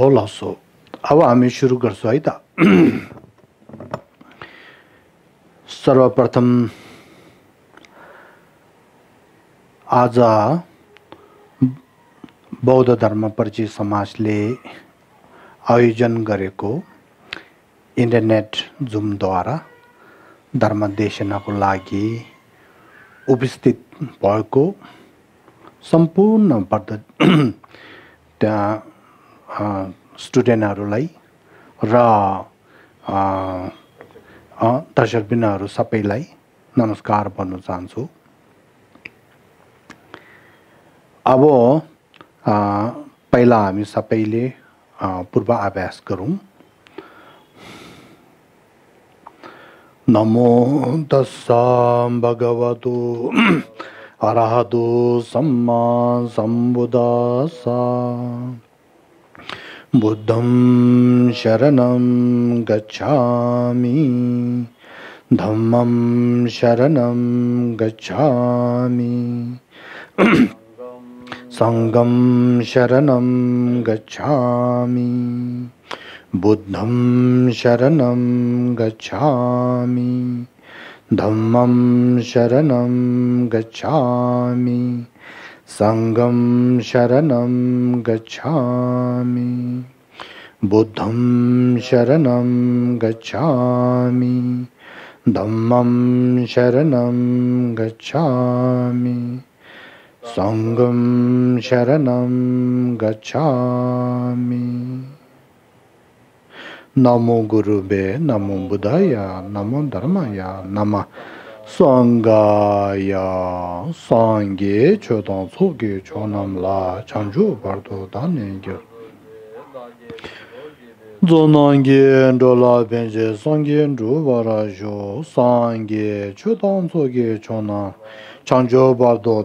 होलासो अब हामी सुरु गर्छौँ है त सर्वप्रथम आज बौद्ध धर्म परिचय समाजले आयोजन गरेको इन्टरनेट जुमद्वारा धर्मदेशनको लागि उपस्थित भएको सम्पूर्ण बद्ध त्यहाँ स्टुडेन्टहरूलाई र दर्शकबिन्दहरू सबैलाई नमस्कार भन्न चाहन्छु अब पहिला हामी सबैले पूर्वाभ्यास गरौँ नमो तस्स भगवतो अरहतो सम्मा सम्बुदस बुद्धं शरणं गच्छामि धम्मं शरणं गच्छामि सङ्गं शरणं गच्छामि बुद्धं शरणं गच्छामि धम्मं शरणं गच्छामि सङ्गं शरणं गच्छामि बुद्धं शरणं गच्छामि धम्मं शरणं गच्छामि सङ्गं शरणं गच्छामि नमो गुरुवे नमो बुधाय नमो धर्माय नमः SANGAYA SANGI CHODAN SUGI CHONAM LA CHANG CHU BAR DO DAN NEN GYUR ZON NANG GYUR RU LA BINJIR SANGI RU BAR RA JUR SANGI CHODAN SUGI CHONAM CHANG CHU BAR DO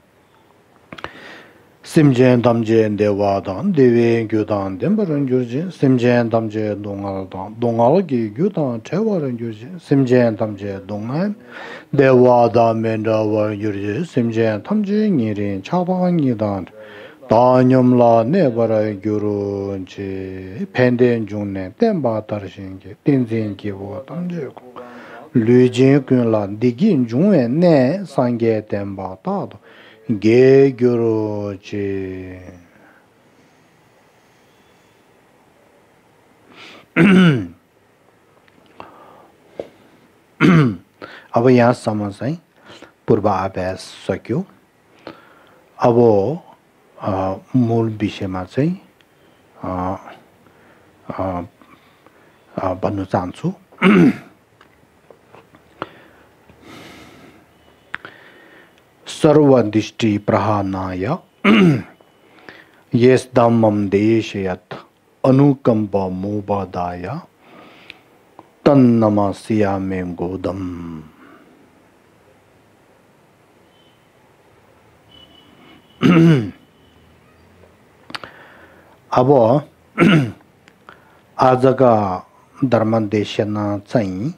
심제엔 담제엔 대와단 데웨 교단 덴버런 조지 심제엔 담제 동알단 동알이 기교단 체와런 조지 심제엔 담제 동만 대와다 멘다와 조지 심제엔 탐제인 일이 차방이다 다념라 네바라 교론지 팬데인 중네 덴바 다르신게 덴젠게 보았던 적 디긴 중에 네 상게 덴바다도 gay chi अब यहाँसम्म चाहिँ पूर्वाभ्यास सक्यो अब मूल विषयमा चाहिँ भन्न चाहन्छु सर्वदिष्टि प्रहानाय येस्दां देशयत देशयत् मोबादाय तन्नमस्या मे गोदम अब आज आजका धर्मदेशन चाहिँ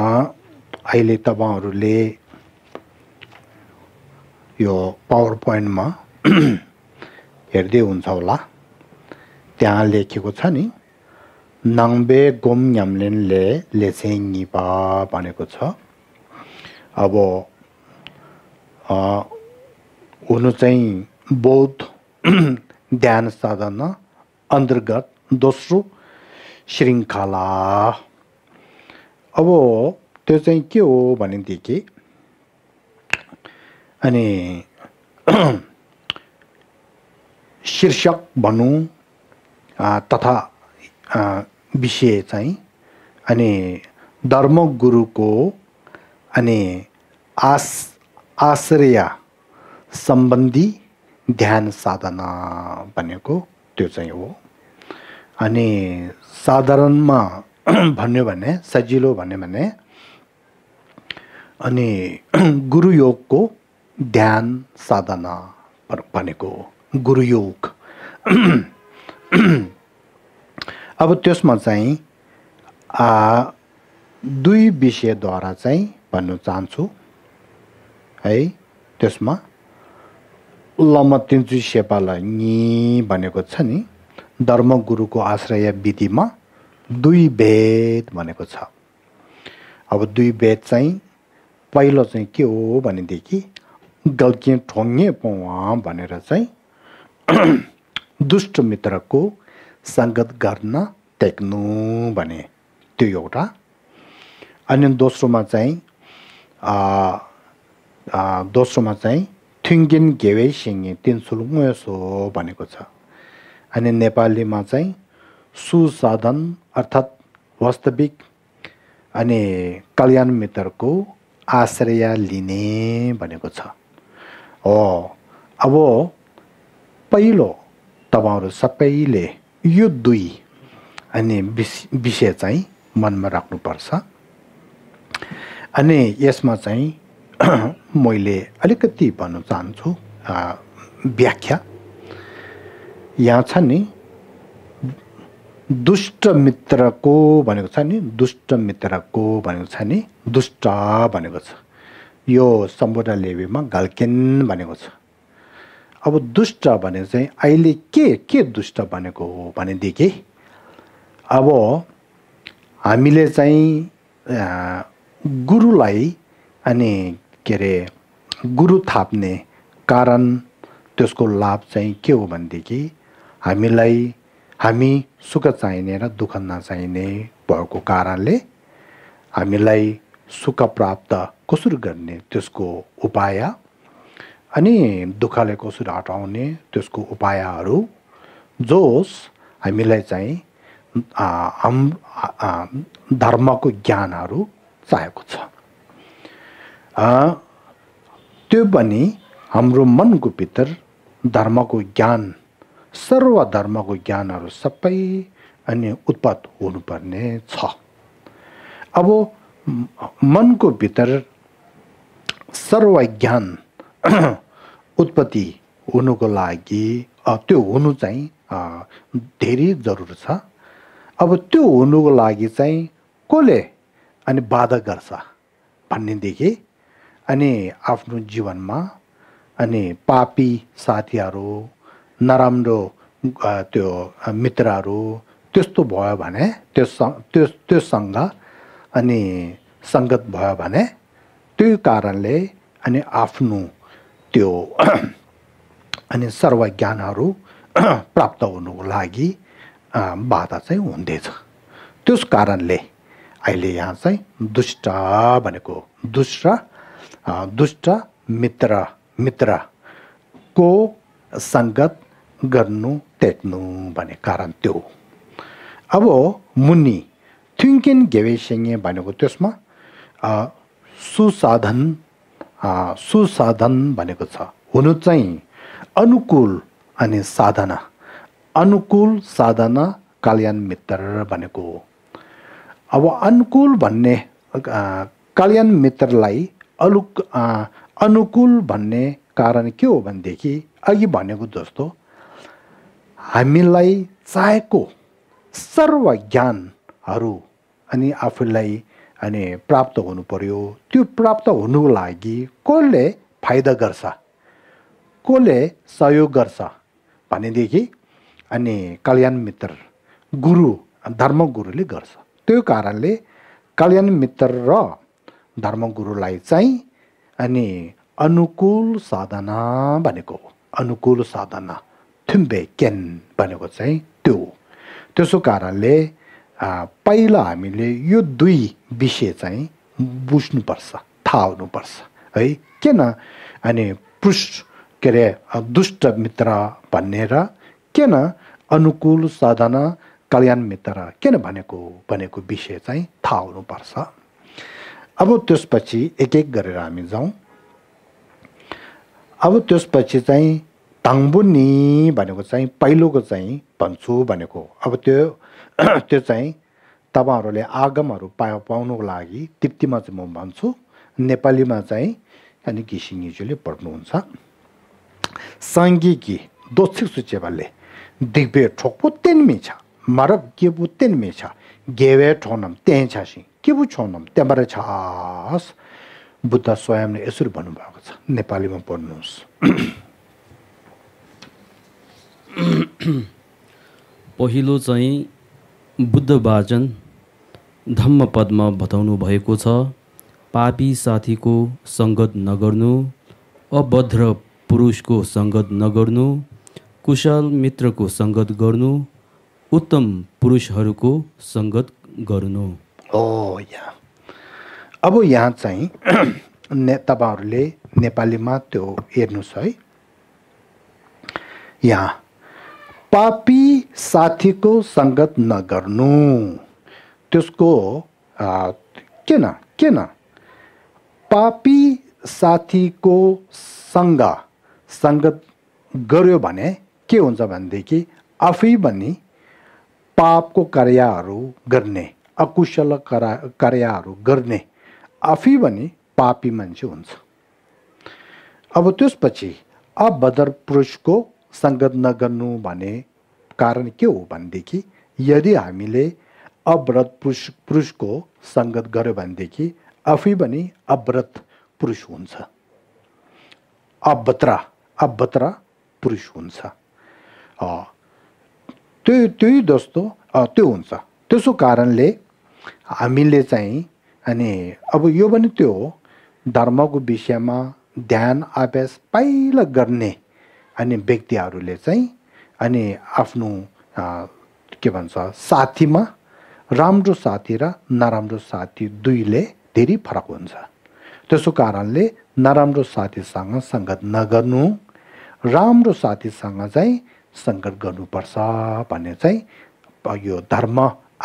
अहिले तपाईँहरूले यो पावर पोइन्टमा हेर्दै हुन्छ होला त्यहाँ लेखेको छ नि नाङ्बे गोम लेसे निपा भनेको छ अब हुनु चाहिँ बौद्ध ध्यान साधन अन्तर्गत दोस्रो श्रृङ्खला अब त्यो चाहिँ के हो भनेदेखि अनि शीर्षक भनौँ तथा विषय चाहिँ अनि धर्मगुरुको अनि आस आश्रय सम्बन्धी ध्यान साधना भनेको त्यो चाहिँ हो अनि साधारणमा भन्यो भने सजिलो भन्यो भने अनि गुरुयोगको ध्यान साधना भनेको गुरुयोग अब त्यसमा चाहिँ दुई विषयद्वारा चाहिँ भन्न चाहन्छु है त्यसमा लम्मा तिन्चु शेपालाई नि भनेको छ नि धर्मगुरुको आश्रय विधिमा दुई भेद भनेको छ अब दुई भेद चाहिँ पहिलो चाहिँ के हो भनेदेखि गल्की ठोङ्गे पोवाँ भनेर चाहिँ दुष्ट मित्रको सङ्गत गर्न टेक्नु भने त्यो एउटा अनि दोस्रोमा चाहिँ दोस्रोमा चाहिँ थिङ्गिन घेवे सिङ्गे तिनसुल यसो भनेको छ अनि नेपालीमा चाहिँ सुसाधन अर्थात् वास्तविक अनि कल्याण मित्रको आश्रय लिने भनेको छ हो अब पहिलो तपाईँहरू सबैले यो दुई अनि विषय चाहिँ मनमा राख्नुपर्छ अनि यसमा चाहिँ मैले अलिकति भन्न चाहन्छु व्याख्या यहाँ छ नि दुष्ट मित्रको भनेको छ नि दुष्ट मित्रको भनेको छ नि दुष्ट भनेको छ यो सम्बोधन लेबीमा घल्किन भनेको छ अब दुष्ट भने चाहिँ अहिले के के दुष्ट भनेको हो भनेदेखि अब हामीले चाहिँ गुरुलाई अनि के अरे गुरु थाप्ने कारण त्यसको लाभ चाहिँ के हो भनेदेखि हामीलाई हामी सुख चाहिने र दुःख नचाहिने भएको कारणले हामीलाई सुख प्राप्त कसरी गर्ने त्यसको उपाय अनि दुःखले कसरी हटाउने त्यसको उपायहरू जोस हामीलाई चाहिँ हम धर्मको ज्ञानहरू चाहेको छ त्यो पनि हाम्रो मनको भित्र धर्मको ज्ञान सर्वधर्मको ज्ञानहरू सबै अनि उत्पाद हुनुपर्ने छ अब मनको भित्र सर्वज्ञान उत्पत्ति हुनुको लागि त्यो हुनु चाहिँ धेरै जरुर छ अब त्यो हुनुको लागि चाहिँ कसले अनि बाधा गर्छ भन्नेदेखि अनि आफ्नो जीवनमा अनि पापी साथीहरू नराम्रो त्यो मित्रहरू त्यस्तो भयो भने त्यो त्यो त्योसँग अनि सङ्गत भयो भने त्यो कारणले अनि आफ्नो त्यो अनि सर्वज्ञानहरू प्राप्त हुनुको लागि बाधा चाहिँ हुँदैछ त्यस कारणले अहिले यहाँ चाहिँ दुष्ट भनेको दुष्ट दुष्ट मित्र को सङ्गत गर्नु त्यट्नु भन्ने कारण त्यो अब मुनि थुङ्किन गेवेसेङ्गे भनेको त्यसमा सुसाधन सुसाधन भनेको छ हुनु चाहिँ अनुकूल अनि साधना अनुकूल साधना कल्याण मित्र भनेको हो अब अनुकूल भन्ने कल्याण मित्रलाई अलु अनुकूल भन्ने कारण के हो भनेदेखि अघि भनेको जस्तो हामीलाई चाहेको सर्व ज्ञानहरू अनि आफूलाई अनि प्राप्त हुनु पर्यो त्यो प्राप्त हुनुको लागि कसले फाइदा गर्छ कसले सहयोग गर्छ भनेदेखि अनि कल्याण मित्र गुरु धर्मगुरुले गर्छ त्यो कारणले कल्याण मित्र र धर्मगुरुलाई चाहिँ अनि अनुकूल साधना भनेको अनुकूल साधना थुम्बे क्यान भनेको चाहिँ त्यो हो त्यसो कारणले पहिला हामीले यो दुई विषय चाहिँ बुझ्नुपर्छ थाहा हुनुपर्छ है किन अनि पृष्ठ के अरे दुष्ट मित्र भनेर र किन अनुकूल साधना कल्याण मित्र किन भनेको भनेको विषय चाहिँ थाहा हुनुपर्छ अब त्यसपछि एक एक गरेर हामी जाउँ अब त्यसपछि चाहिँ ताङ्बुनी भनेको चाहिँ पहिलोको चाहिँ भन्छु भनेको अब त्यो त्यो चाहिँ तपाईँहरूले आगमहरू पा पाउनुको लागि तृप्तिमा चाहिँ म भन्छु नेपालीमा चाहिँ अनि घिसिङ हिजोले पढ्नुहुन्छ साङ्गिकी दोक्षिक सूचेवाले दिग्वे ठोकपो तेनमी छ मरब के पो तेनमी छ गेवे ठोनम त्यहीँ छ केबु के पो छोनम त्यहाँबाट छ बुद्ध स्वयंले यसरी भन्नुभएको छ नेपालीमा पढ्नुहोस् पहिलो चाहिँ बुद्ध धम्म धम्मपदमा बताउनु भएको छ पापी साथीको सङ्गत नगर्नु अभद्र पुरुषको सङ्गत नगर्नु कुशल मित्रको सङ्गत गर्नु उत्तम पुरुषहरूको सङ्गत गर्नु हो यहाँ अब यहाँ चाहिँ ने तपाईँहरूले नेपालीमा त्यो हेर्नुहोस् है यहाँ पापी साथीको सङ्गत नगर्नु त्यसको किन किन पापी साथीको सङ्ग सङ्गत गर्यो भने के हुन्छ भनेदेखि आफै पनि पापको कार्यहरू गर्ने अकुशल कार्यहरू गर्ने आफै पनि पापी मान्छे हुन्छ अब त्यसपछि अबदर पुरुषको सङ्गत नगर्नु भने कारण के हो भनेदेखि यदि हामीले अव्रत पुरुष पुरुषको सङ्गत गऱ्यो भनेदेखि आफै पनि अव्रत पुरुष हुन्छ अभद्रा अभद्रा पुरुष हुन्छ त्यो त्यही जस्तो त्यो हुन्छ त्यसो कारणले हामीले चाहिँ अनि अब यो पनि त्यो हो धर्मको विषयमा ध्यान अभ्यास पाइला गर्ने अनि व्यक्तिहरूले चाहिँ अनि आफ्नो के भन्छ साथीमा राम्रो साथी र नराम्रो साथी दुईले धेरै फरक हुन्छ त्यसो कारणले नराम्रो साथीसँग सङ्गत नगर्नु राम्रो साथीसँग चाहिँ सङ्गत गर्नुपर्छ भन्ने चाहिँ यो धर्म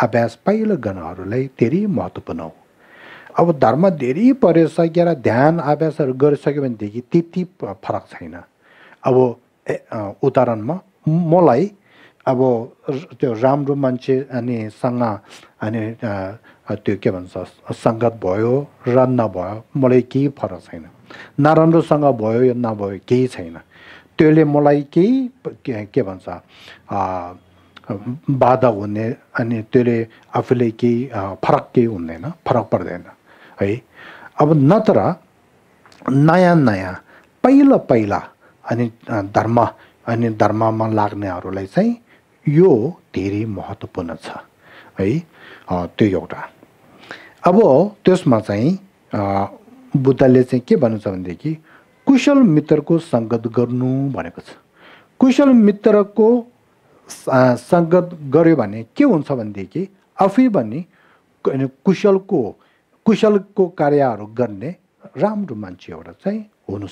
अभ्यास पहिलो गर्नहरूलाई धेरै महत्त्वपूर्ण हो अब धर्म धेरै परिसकेर ध्यान अभ्यासहरू गरिसक्यो भनेदेखि त्यति फरक छैन अब उदाहरणमा मलाई अब त्यो राम्रो मान्छे अनि अनिसँग अनि त्यो के भन्छ सङ्गत भयो र नभयो मलाई केही फरक छैन नराम्रोसँग भयो या नभयो केही छैन त्यसले मलाई केही के भन्छ बाधा हुने अनि त्यसले आफूले केही फरक केही हुँदैन फरक पर्दैन है अब नत्र नयाँ नयाँ पहिला पहिला अनि धर्म अनि धर्ममा लाग्नेहरूलाई चाहिँ यो धेरै महत्त्वपूर्ण छ है त्यो एउटा अब त्यसमा चाहिँ बुद्धले चाहिँ के भन्नु छ भनेदेखि कुशल मित्रको सङ्गत गर्नु भनेको छ कुशल मित्रको सङ्गत गर्यो भने के हुन्छ भनेदेखि आफै पनि कुशलको कुशलको कार्यहरू गर्ने राम्रो मान्छे एउटा चाहिँ हुनु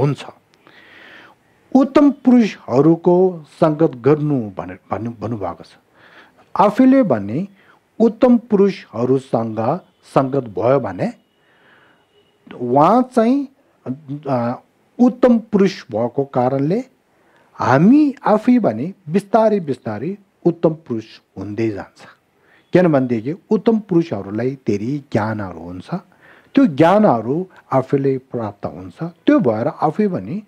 हुन्छ उत्तम पुरुषहरूको सङ्गत गर्नु भनेर भन्नु भन्नुभएको छ आफैले भने उत्तम पुरुषहरूसँग सङ्गत भयो भने उहाँ चाहिँ उत्तम पुरुष भएको कारणले हामी आफै भने बिस्तारै बिस्तारै उत्तम पुरुष हुँदै जान्छ किनभनेदेखि उत्तम पुरुषहरूलाई धेरै ज्ञानहरू हुन्छ त्यो ज्ञानहरू आफैले प्राप्त हुन्छ त्यो भएर आफै पनि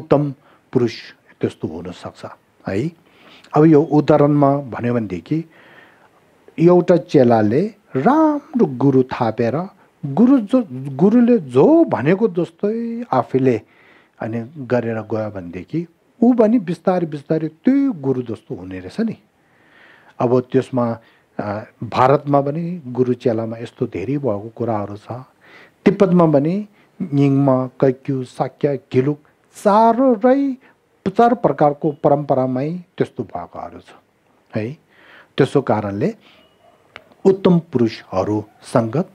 उत्तम पुरुष त्यस्तो हुनसक्छ है अब यो उदाहरणमा भन्यो भनेदेखि एउटा चेलाले राम्रो गुरु थापेर गुरु जो गुरुले जो भनेको जस्तै आफैले अनि गरेर गयो भनेदेखि ऊ पनि बिस्तारै बिस्तारै त्यही गुरु जस्तो हुने रहेछ नि अब त्यसमा भारतमा पनि गुरु चेलामा यस्तो धेरै भएको कुराहरू छ तिब्बतमा पनि निङमा कैक्यु साक्य घिलुक साह्रै चार प्रकारको परम्परामै त्यस्तो भएकोहरू छ है त्यसो कारणले उत्तम पुरुषहरू सङ्गत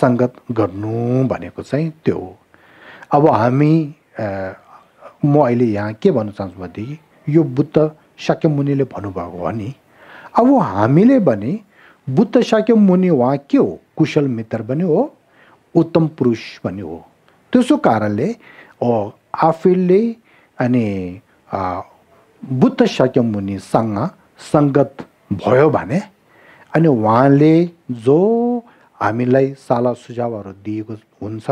सङ्गत गर्नु भनेको चाहिँ त्यो हो अब हामी म अहिले यहाँ के भन्न चाहन्छु भनेदेखि यो बुद्ध शाक्य मुनिले भन्नुभएको हो नि अब हामीले भने बुद्ध शाक्य मुनि उहाँ के हो कुशल मित्र पनि हो उत्तम पुरुष पनि हो त्यसो कारणले आफैले अनि बुद्ध शाक्यमुनिसँग सङ्गत भयो भने अनि उहाँले जो हामीलाई सल्लाह सुझावहरू दिएको हुन्छ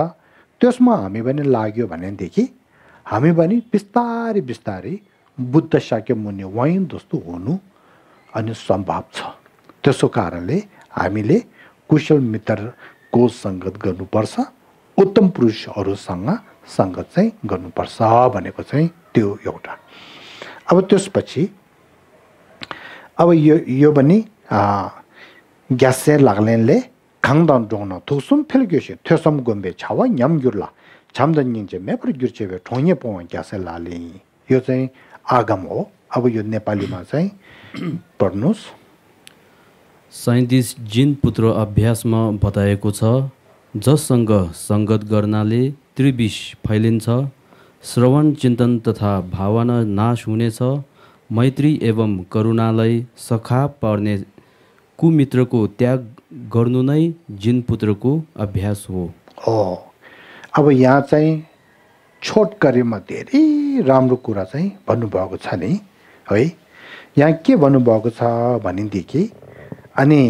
त्यसमा हामी पनि लाग्यो भनेदेखि हामी पनि बिस्तारै बिस्तारै बुद्ध मुनि वहीँ जस्तो हुनु अनि सम्भव छ त्यसो कारणले हामीले कुशल मित्रको सङ्गत गर्नुपर्छ उत्तम पुरुषहरूसँग सङ्गत चाहिँ गर्नुपर्छ भनेको चाहिँ त्यो एउटा अब त्यसपछि अब यो यो पनि ग्यासे लाग्लेनले खाङदान डोङ्न थुसुम फेलग्योसे थ्योसम गुम्बे छावा न्याम ग्युर्ला छाम्दन निङ मेप्रो गिर्चे गिर्चेबे ठोङ्गे पो ग्यासे लाले यो चाहिँ आगम हो अब यो नेपालीमा चाहिँ पढ्नुहोस् साइन्टिस्ट जिन पुत्र अभ्यासमा बताएको छ जससँग सङ्गत गर्नाले त्रिविष फैलिन्छ श्रवण चिन्तन तथा भावना नाश हुनेछ मैत्री एवं करुणालाई सखा पर्ने कुमित्रको त्याग गर्नु नै पुत्रको अभ्यास हो अब यहाँ चाहिँ छोटकरीमा धेरै राम्रो कुरा चाहिँ भन्नुभएको छ नि है यहाँ के भन्नुभएको छ भनेदेखि अनि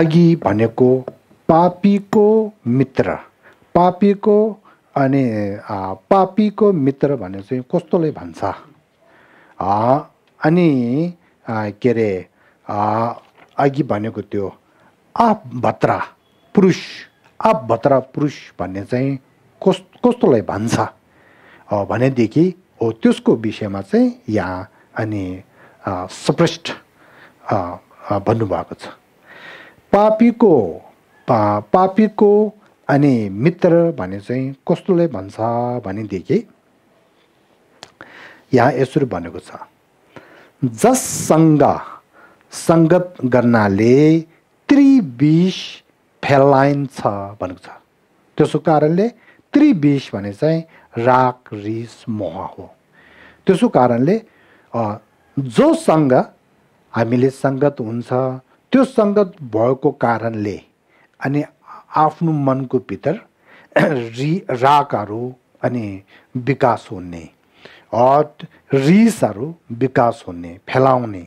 अघि भनेको पापीको मित्र पापीको अनि पापीको मित्र भने चाहिँ कस्तोलाई भन्छ अनि के अरे अघि भनेको त्यो आप भत्रा पुरुष आप भत्रा पुरुष भन्ने चाहिँ कस कस्तोलाई भन्छ भनेदेखि हो त्यसको विषयमा चाहिँ यहाँ अनि स्पष्ट भन्नुभएको छ पापीको पा पापीको अनि मित्र भने चाहिँ कस्तोलाई भन्छ भनेदेखि यहाँ यसरी भनेको छ जससँग सङ्गत गर्नाले त्रिविष फैलाइन्छ भनेको छ त्यसो कारणले त्रिविष भने चाहिँ राग रिस मोह हो त्यसो कारणले जोसँग हामीले सङ्गत हुन्छ त्यो सङ्गत भएको कारणले अनि आफ्नो मनको भित्र रि रागहरू अनि विकास हुने रिसहरू विकास हुने फैलाउने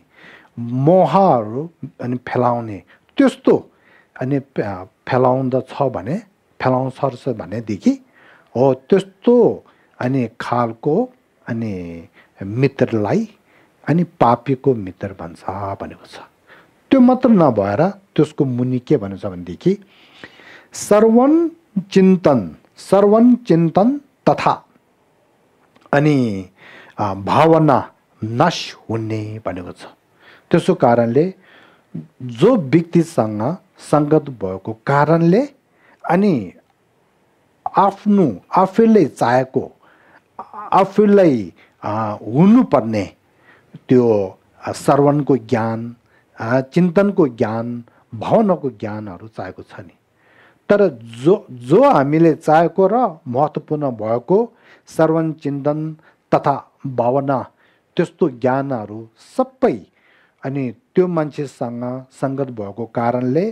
मोहहरू अनि फैलाउने त्यस्तो अनि फैलाउँदछ भने सर्छ भनेदेखि हो त्यस्तो अनि खालको अनि मित्रलाई अनि पापीको मित्र भन्छ भनेको छ त्यो मात्र नभएर त्यसको मुनि के भनेको छ भनेदेखि सर्वन चिन्तन सर्वन चिन्तन तथा अनि भावना नाश हुने भनेको छ त्यसो कारणले जो व्यक्तिसँग सङ्गत भएको कारणले अनि आफ्नो आफैलाई चाहेको आफैलाई हुनुपर्ने त्यो सर्वनको ज्ञान चिन्तनको ज्ञान भावनाको ज्ञानहरू चाहेको छ नि तर जो जो हामीले चाहेको र महत्त्वपूर्ण भएको सर्वन चिन्तन तथा भावना त्यस्तो ज्ञानहरू सबै अनि त्यो मान्छेसँग सङ्गत भएको कारणले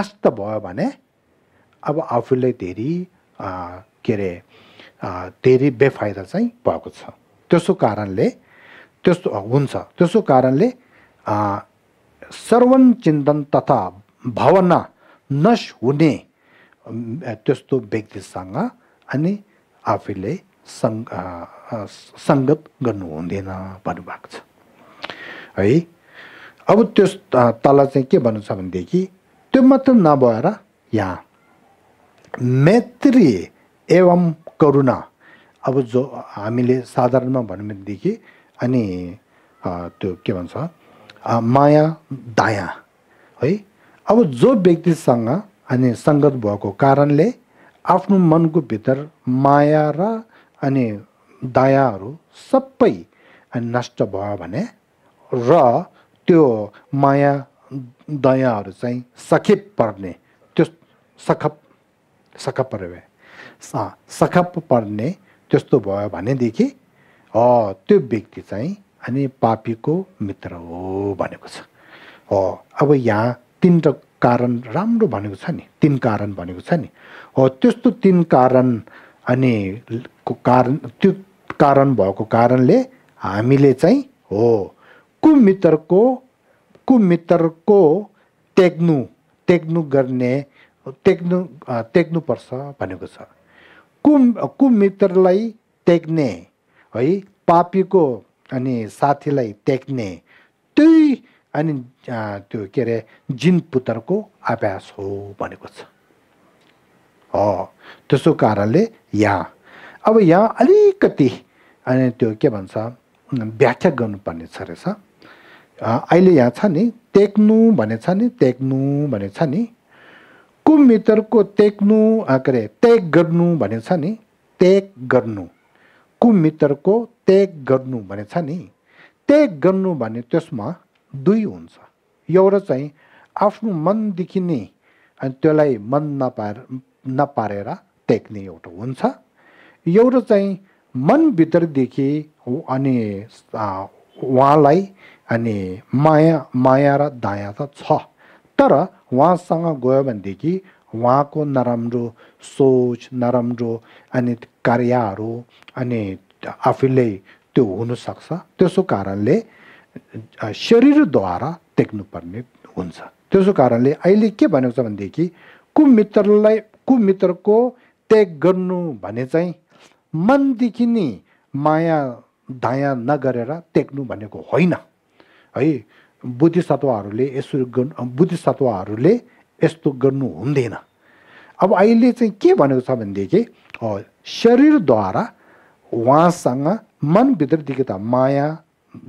नष्ट भयो भने अब आफूले धेरै के अरे धेरै बेफाइदा चाहिँ भएको छ त्यसो कारणले त्यस्तो हुन्छ त्यसो कारणले सर्वन चिन्तन तथा भावना नष्ट हुने त्यस्तो व्यक्तिसँग अनि आफैले सङ्ग सङ्गत गर्नु हुँदैन भन्नुभएको छ है अब त्यो तल चाहिँ के भन्नु छ भनेदेखि त्यो मात्र नभएर यहाँ मैत्री एवं करुणा अब जो हामीले साधारणमा भनौँ भनेदेखि अनि त्यो के भन्छ माया दायाँ है अब जो व्यक्तिसँग अनि सङ्गत भएको कारणले आफ्नो मनको भित्र माया र अनि दायाहरू सबै नष्ट भयो भने र त्यो माया दयाहरू चाहिँ सखेप पर्ने त्यो सखप सखप पर्यो सखप पर्ने त्यस्तो भयो भनेदेखि त्यो व्यक्ति चाहिँ अनि पापीको मित्र हो भनेको छ हो अब यहाँ तिनवटा कारण राम्रो भनेको छ नि तिन कारण भनेको छ नि हो त्यस्तो तिन कारण अनि कारण त्यो कारण भएको कारणले हामीले चाहिँ हो कुमित्रको कुमित्रको टेक्नु टेक्नु गर्ने टेक्नु पर्छ भनेको छ कुम कुमित्रलाई टेक्ने है पापीको अनि साथीलाई टेक्ने त्यही अनि त्यो के अरे जिन पुतरको अभ्यास हो भनेको छ हो त्यसो कारणले यहाँ अब यहाँ अलिकति अनि त्यो के भन्छ व्याख्या गर्नुपर्ने छ रहेछ अहिले यहाँ छ नि टेक्नु भने छ नि टेक्नु भने छ नि कुमितरको टेक्नु के अरे टेक गर्नु भने छ नि टेक गर्नु कुमितरको त्याग गर्नु भने छ नि त्याग गर्नु भने त्यसमा दुई हुन्छ एउटा चाहिँ आफ्नो मनदेखि नै अनि त्यसलाई मन नपार नपारेर त्याग्ने एउटा हुन्छ एउटा चाहिँ मनभित्रदेखि अनि उहाँलाई अनि माया माया र दाया त छ तर उहाँसँग गयो भनेदेखि उहाँको नराम्रो सोच नराम्रो अनि कार्यहरू अनि आफैले त्यो हुनसक्छ त्यसो कारणले शरीरद्वारा देख्नुपर्ने हुन्छ त्यसो कारणले अहिले के भनेको छ भनेदेखि कुमित्रलाई कुमित्रको त्याग गर्नु भने चाहिँ मनदेखि नै माया दायाँ नगरेर त्याग्नु भनेको होइन है बुद्धिसत्वहरूले यसो गर्नु बुद्धिसत्वहरूले यस्तो गर्नु हुँदैन अब अहिले चाहिँ के भनेको छ भनेदेखि शरीरद्वारा उहाँसँग मनभित्रदेखि त माया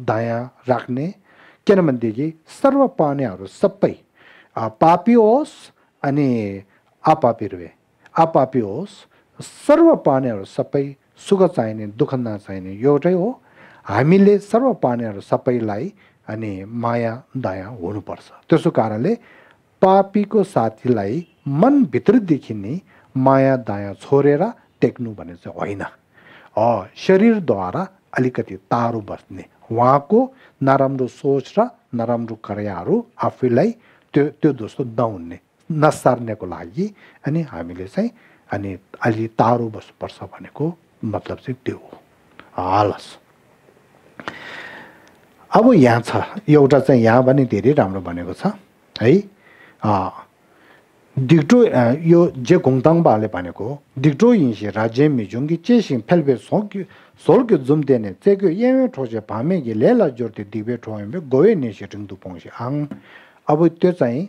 दया राख्ने किनभनेदेखि सर्व पानीहरू सबै पापी होस् अनि आपापी रे आपापी होस् सर्व पानीहरू सबै सुख चाहिने दुःख नचाहिने एउटै हो हामीले सर्व पानीहरू सबैलाई अनि माया दायाँ हुनुपर्छ त्यसो कारणले पापीको साथीलाई मनभित्रदेखि नै माया दायाँ छोडेर टेक्नु भने चाहिँ होइन शरीरद्वारा अलिकति तारो बस्ने उहाँको नराम्रो सोच र नराम्रो क्रियाहरू आफैलाई त्यो त्यो जस्तो नहुने नसार्नेको लागि अनि हामीले चाहिँ अनि अलि तारो बस्नुपर्छ भनेको मतलब चाहिँ त्यो हो अब यहाँ छ एउटा चाहिँ यहाँ पनि धेरै राम्रो भनेको छ है dikdru yo je gongdang ba le pane ko dikdru yin shi rajen mi jung gi che shing pel be song gi sol gi zum de ne ce ge yen yo tro je ba me gi le la jor de dibe tro yin be go ye ne shi ding du pong shi ang abu te zai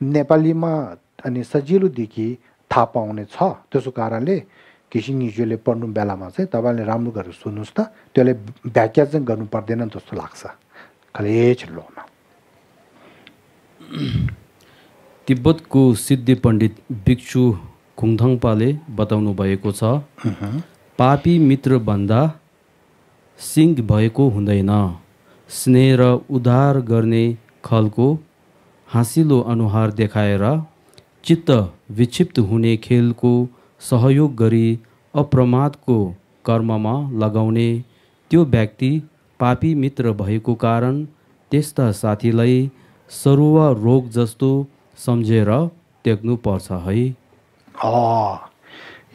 nepali ma ani sa le le le तिब्बतको सिद्धि पण्डित भिक्षु खुङथङपाले बताउनु भएको छ पापी मित्रभन्दा sing भएको हुँदैन स्नेह र उद्धार गर्ने खलको हाँसिलो अनुहार देखाएर चित्त विक्षिप्त हुने खेलको सहयोग गरी अप्रमादको कर्ममा लगाउने त्यो व्यक्ति पापी मित्र भएको कारण त्यस्ता साथीलाई सरुवा रोग जस्तो सम्झेर पर्छ है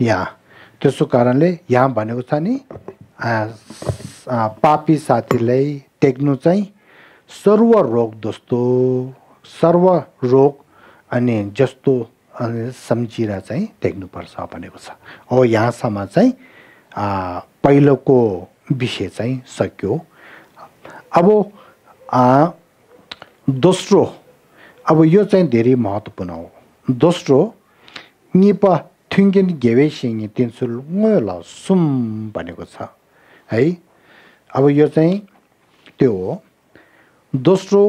यहाँ त्यसो कारणले यहाँ भनेको छ नि पापी साथीलाई टेक्नु चाहिँ सर्व सर्वरोग जस्तो रोग अनि जस्तो अनि सम्झिएर चाहिँ टेक्नुपर्छ भनेको छ हो यहाँसम्म चाहिँ पहिलोको विषय चाहिँ सक्यो अब दोस्रो अब यो चाहिँ धेरै महत्त्वपूर्ण हो दोस्रो निप गेवे सिङ तिनसु ल सुम भनेको छ है अब यो चाहिँ त्यो हो दोस्रो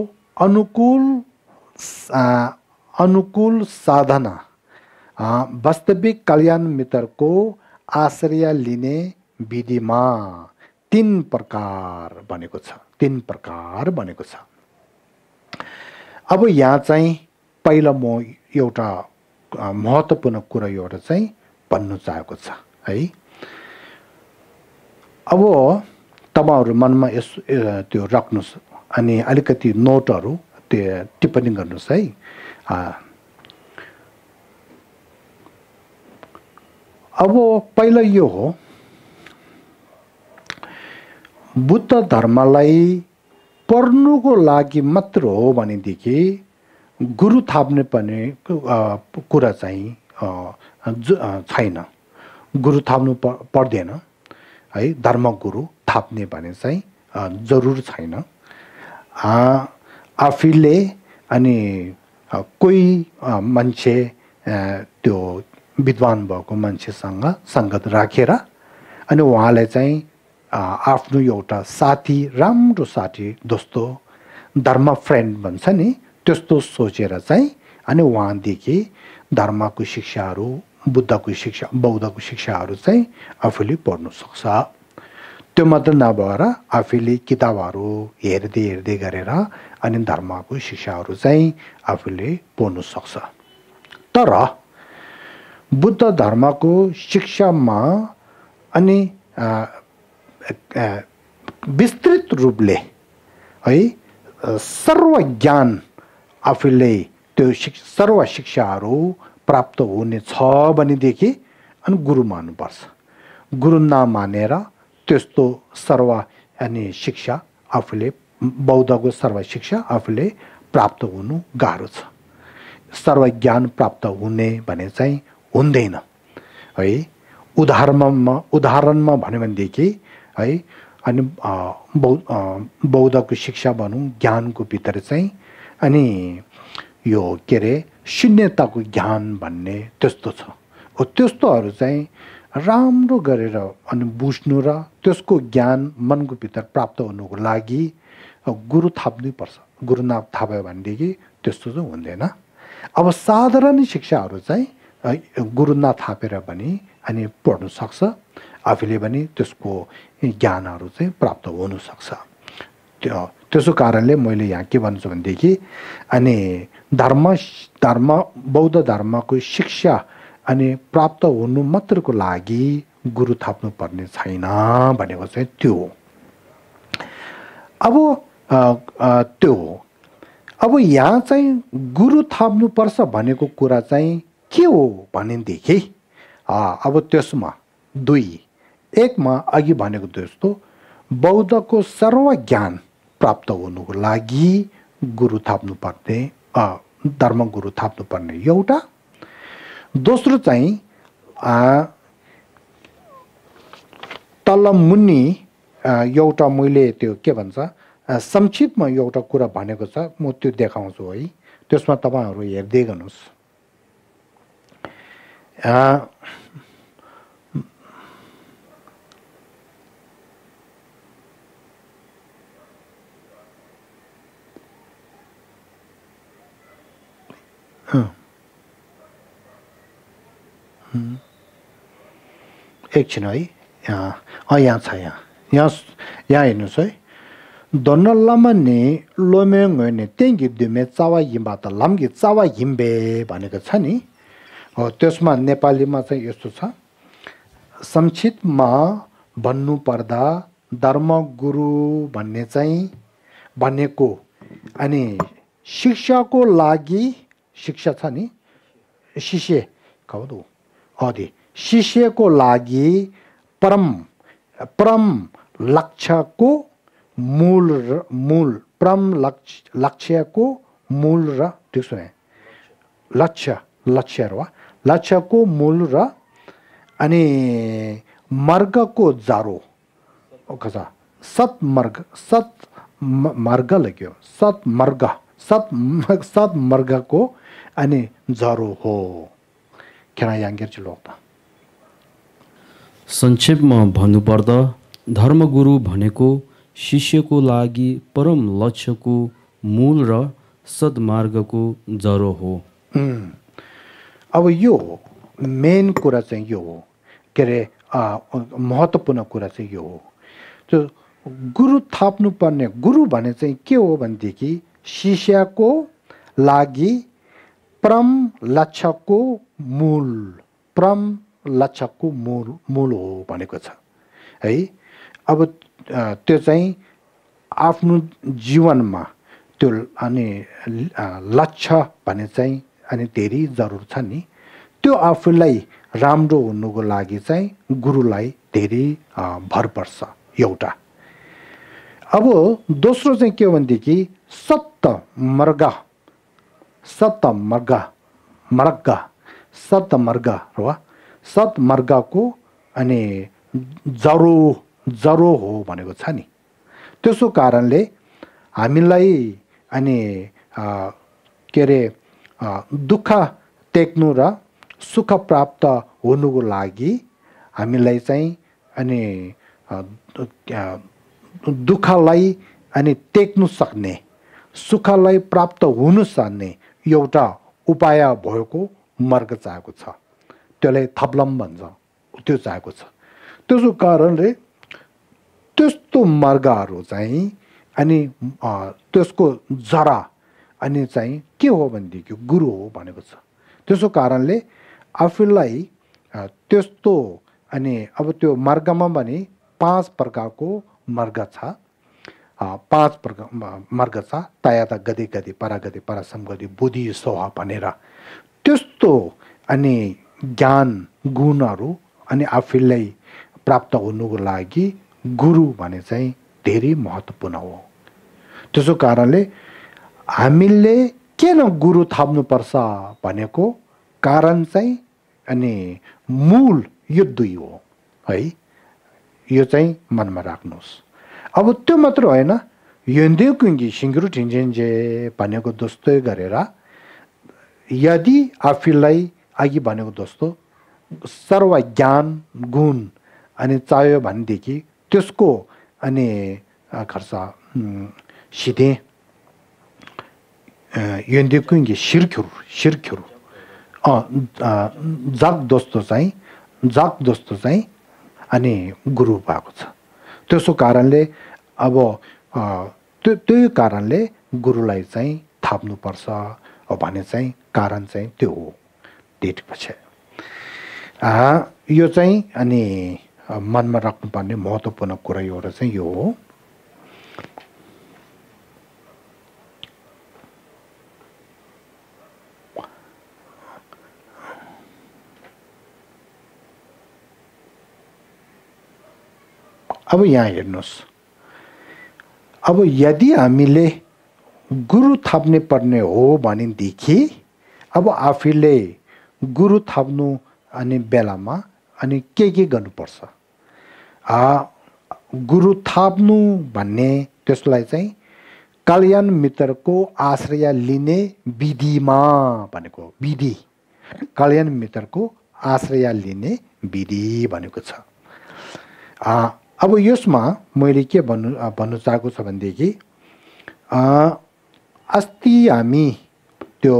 अनुकूल अनुकूल साधना वास्तविक कल्याण मित्रको आश्रय लिने विधिमा तिन प्रकार भनेको छ तिन प्रकार भनेको छ अब यहाँ चाहिँ पहिला म एउटा महत्त्वपूर्ण कुरा एउटा चाहिँ भन्नु चाहेको छ है अब तपाईँहरू मनमा यस त्यो राख्नुहोस् अनि अलिकति नोटहरू त्यो टिप्पणी गर्नुहोस् है अब पहिला यो हो बुद्ध धर्मलाई पढ्नुको लागि मात्र हो भनेदेखि गुरु थाप्ने पर्ने कुरा चाहिँ छैन गुरु थाप्नु प पर्दैन है धर्म गुरु थाप्ने भने चाहिँ जरुर छैन आफैले अनि कोही मान्छे त्यो विद्वान भएको मान्छेसँग सङ्गत राखेर अनि उहाँलाई चाहिँ आफ्नो एउटा साथी राम्रो साथी दोस्तो धर्म फ्रेन्ड भन्छ नि त्यस्तो सोचेर चाहिँ अनि उहाँदेखि धर्मको शिक्षाहरू बुद्धको शिक्षा बौद्धको शिक्षाहरू चाहिँ आफूले पढ्नु सक्छ त्यो मात्र नभएर आफूले किताबहरू हेर्दै हेर्दै गरेर अनि धर्मको शिक्षाहरू चाहिँ आफूले पढ्नु सक्छ तर बुद्ध धर्मको शिक्षामा अनि विस्तृत रूपले है सर्वज्ञान आफूले त्यो शिक्षा सर्व शिक्षाहरू प्राप्त हुनेछ भनेदेखि अनि गुरु मान्नुपर्छ गुरु नमानेर त्यस्तो सर्व अनि शिक्षा आफूले बौद्धको सर्व शिक्षा आफूले प्राप्त हुनु गाह्रो छ सर्वज्ञान प्राप्त हुने भने चाहिँ हुँदैन है उदाहरणमा उदाहरणमा भन्यो भनेदेखि है अनि बौ बौद्धको शिक्षा भनौँ ज्ञानको भित्र चाहिँ अनि यो के अरे शून्यताको ज्ञान भन्ने त्यस्तो छ हो त्यस्तोहरू चाहिँ राम्रो गरेर अनि बुझ्नु र त्यसको ज्ञान मनको भित्र प्राप्त हुनुको लागि गुरु पर्छ थाप्नैपर्छ गुरुनाथ थाप्यो भनेदेखि त्यस्तो चाहिँ हुँदैन अब साधारण शिक्षाहरू चाहिँ गुरुनाथ थापेर पनि अनि पढ्नु सक्छ आफूले पनि त्यसको ज्ञानहरू चाहिँ प्राप्त हुनसक्छ त्यो त्यसो कारणले मैले यहाँ के भन्छु भनेदेखि अनि धर्म धर्म बौद्ध धर्मको शिक्षा अनि प्राप्त हुनु मात्रको लागि गुरु थाप्नुपर्ने छैन भनेको चाहिँ त्यो अब त्यो अब यहाँ चाहिँ गुरु थाप्नुपर्छ भनेको कुरा चाहिँ के हो भनेदेखि अब त्यसमा दुई एकमा अघि भनेको जस्तो बौद्धको सर्व ज्ञान प्राप्त हुनुको लागि गुरु थाप्नुपर्ने धर्मगुरु थाप्नुपर्ने एउटा दोस्रो चाहिँ तल मुनि एउटा मैले त्यो के भन्छ संक्षिप्तमा एउटा कुरा भनेको छ म त्यो देखाउँछु है त्यसमा तपाईँहरू हेर्दै गर्नुहोस् एकछिन है यहाँ यहाँ छ यहाँ यहाँ यहाँ हेर्नुहोस् है धन लमने लोम्याङ हो त्यहीँ दुमे चावा हिम्बा त लम्गी चावा हिम्बे भनेको छ नि हो त्यसमा नेपालीमा चाहिँ यस्तो छ संक्षिप्तमा भन्नुपर्दा धर्म गुरु भन्ने चाहिँ भनेको अनि शिक्षाको लागि 식샷하니 시시에 가도 어디 시시에 고 라기 परम परम लक्ष्य को मूल र, मूल परम लक्ष्य मूल र दिसने लक्ष्य लक्ष्य र मूल र अनि मार्ग को ओ खसा सत मार्ग सत मार्ग लगे सत मार्ग सत मार्ग 아니 जारो केरा याङ्गेर लोग्दा संक्षेपमा भन्नुपर्दा धर्मगुरु भनेको शिष्यको लागि परम लक्ष्यको मूल र सद्मार्गको जरो हो hmm. अब यो मेन कुरा चाहिँ यो हो के अरे महत्त्वपूर्ण कुरा चाहिँ यो हो त्यो गुरु थाप्नुपर्ने गुरु भने चाहिँ के हो भनेदेखि शिष्यको लागि प्रम लक्ष्यको मूल प्रम लक्ष्यको मूल मूल हो भनेको छ है अब त्यो चाहिँ आफ्नो जीवनमा त्यो अनि लक्ष्य भने चाहिँ अनि धेरै जरुर छ नि त्यो आफूलाई राम्रो हुनुको लागि चाहिँ गुरुलाई धेरै भर पर्छ एउटा अब दोस्रो चाहिँ के हो भनेदेखि सत्त मर्ग सतमर्ग मर्ग सतमर्ग र सतमर्गको अनि जरो जरो हो भनेको छ नि त्यसो कारणले हामीलाई अनि के अरे दुःख टेक्नु र सुख प्राप्त हुनुको लागि हामीलाई चाहिँ अनि दुःखलाई अनि टेक्नु सक्ने सुखलाई प्राप्त हुनु सक्ने एउटा उपाय भएको मार्ग चाहेको छ त्यसलाई थप्लम भन्छ त्यो चाहेको छ त्यसको कारणले त्यस्तो मार्गहरू चाहिँ अनि त्यसको जरा अनि चाहिँ के हो भनेदेखि गुरु हो भनेको छ त्यसो कारणले आफूलाई त्यस्तो अनि अब त्यो मार्गमा भने पाँच प्रकारको मार्ग छ पाँच प्रकार मार्ग छ तायाता गति गति परागति परासम गति बुद्धि सोह भनेर त्यस्तो अनि ज्ञान गुणहरू अनि आफैलाई प्राप्त हुनुको लागि गुरु भने चाहिँ धेरै महत्त्वपूर्ण हो त्यसो कारणले हामीले किन गुरु थाप्नुपर्छ भनेको कारण चाहिँ अनि मूल यो दुई हो है यो चाहिँ मनमा राख्नुहोस् 아부트 마트로 아이나 욘데군기 싱그루 진젠제 바네고 도스토에 가레라 야디 아필라이 아기 바네고 도스토 서와 ज्ञान गुण 아니 차요 반데기 뜻코 아니 카르사 시데 욘데군기 시르쿠 시르쿠 아 자크 도스토 사이 자크 도스토 사이 아니 그룹 하고서 त्यसो कारणले अब त्यो त्यही कारणले गुरुलाई चाहिँ थाप्नुपर्छ भन्ने चाहिँ कारण चाहिँ त्यो हो डेट पछि यो चाहिँ अनि मनमा राख्नुपर्ने महत्त्वपूर्ण कुरा एउटा चाहिँ यो हो अब यहाँ हेर्नुहोस् अब यदि हामीले गुरु थाप्ने पर्ने हो भनेदेखि अब आफैले गुरु थाप्नु अनि बेलामा अनि के के गर्नुपर्छ गुरु थाप्नु भन्ने त्यसलाई चाहिँ कल्याण मित्रको आश्रय लिने विधिमा भनेको विधि कल्याण मित्रको आश्रय लिने विधि भनेको छ अब यसमा मैले के भन्नु भन्नु चाहेको छ भनेदेखि अस्ति हामी त्यो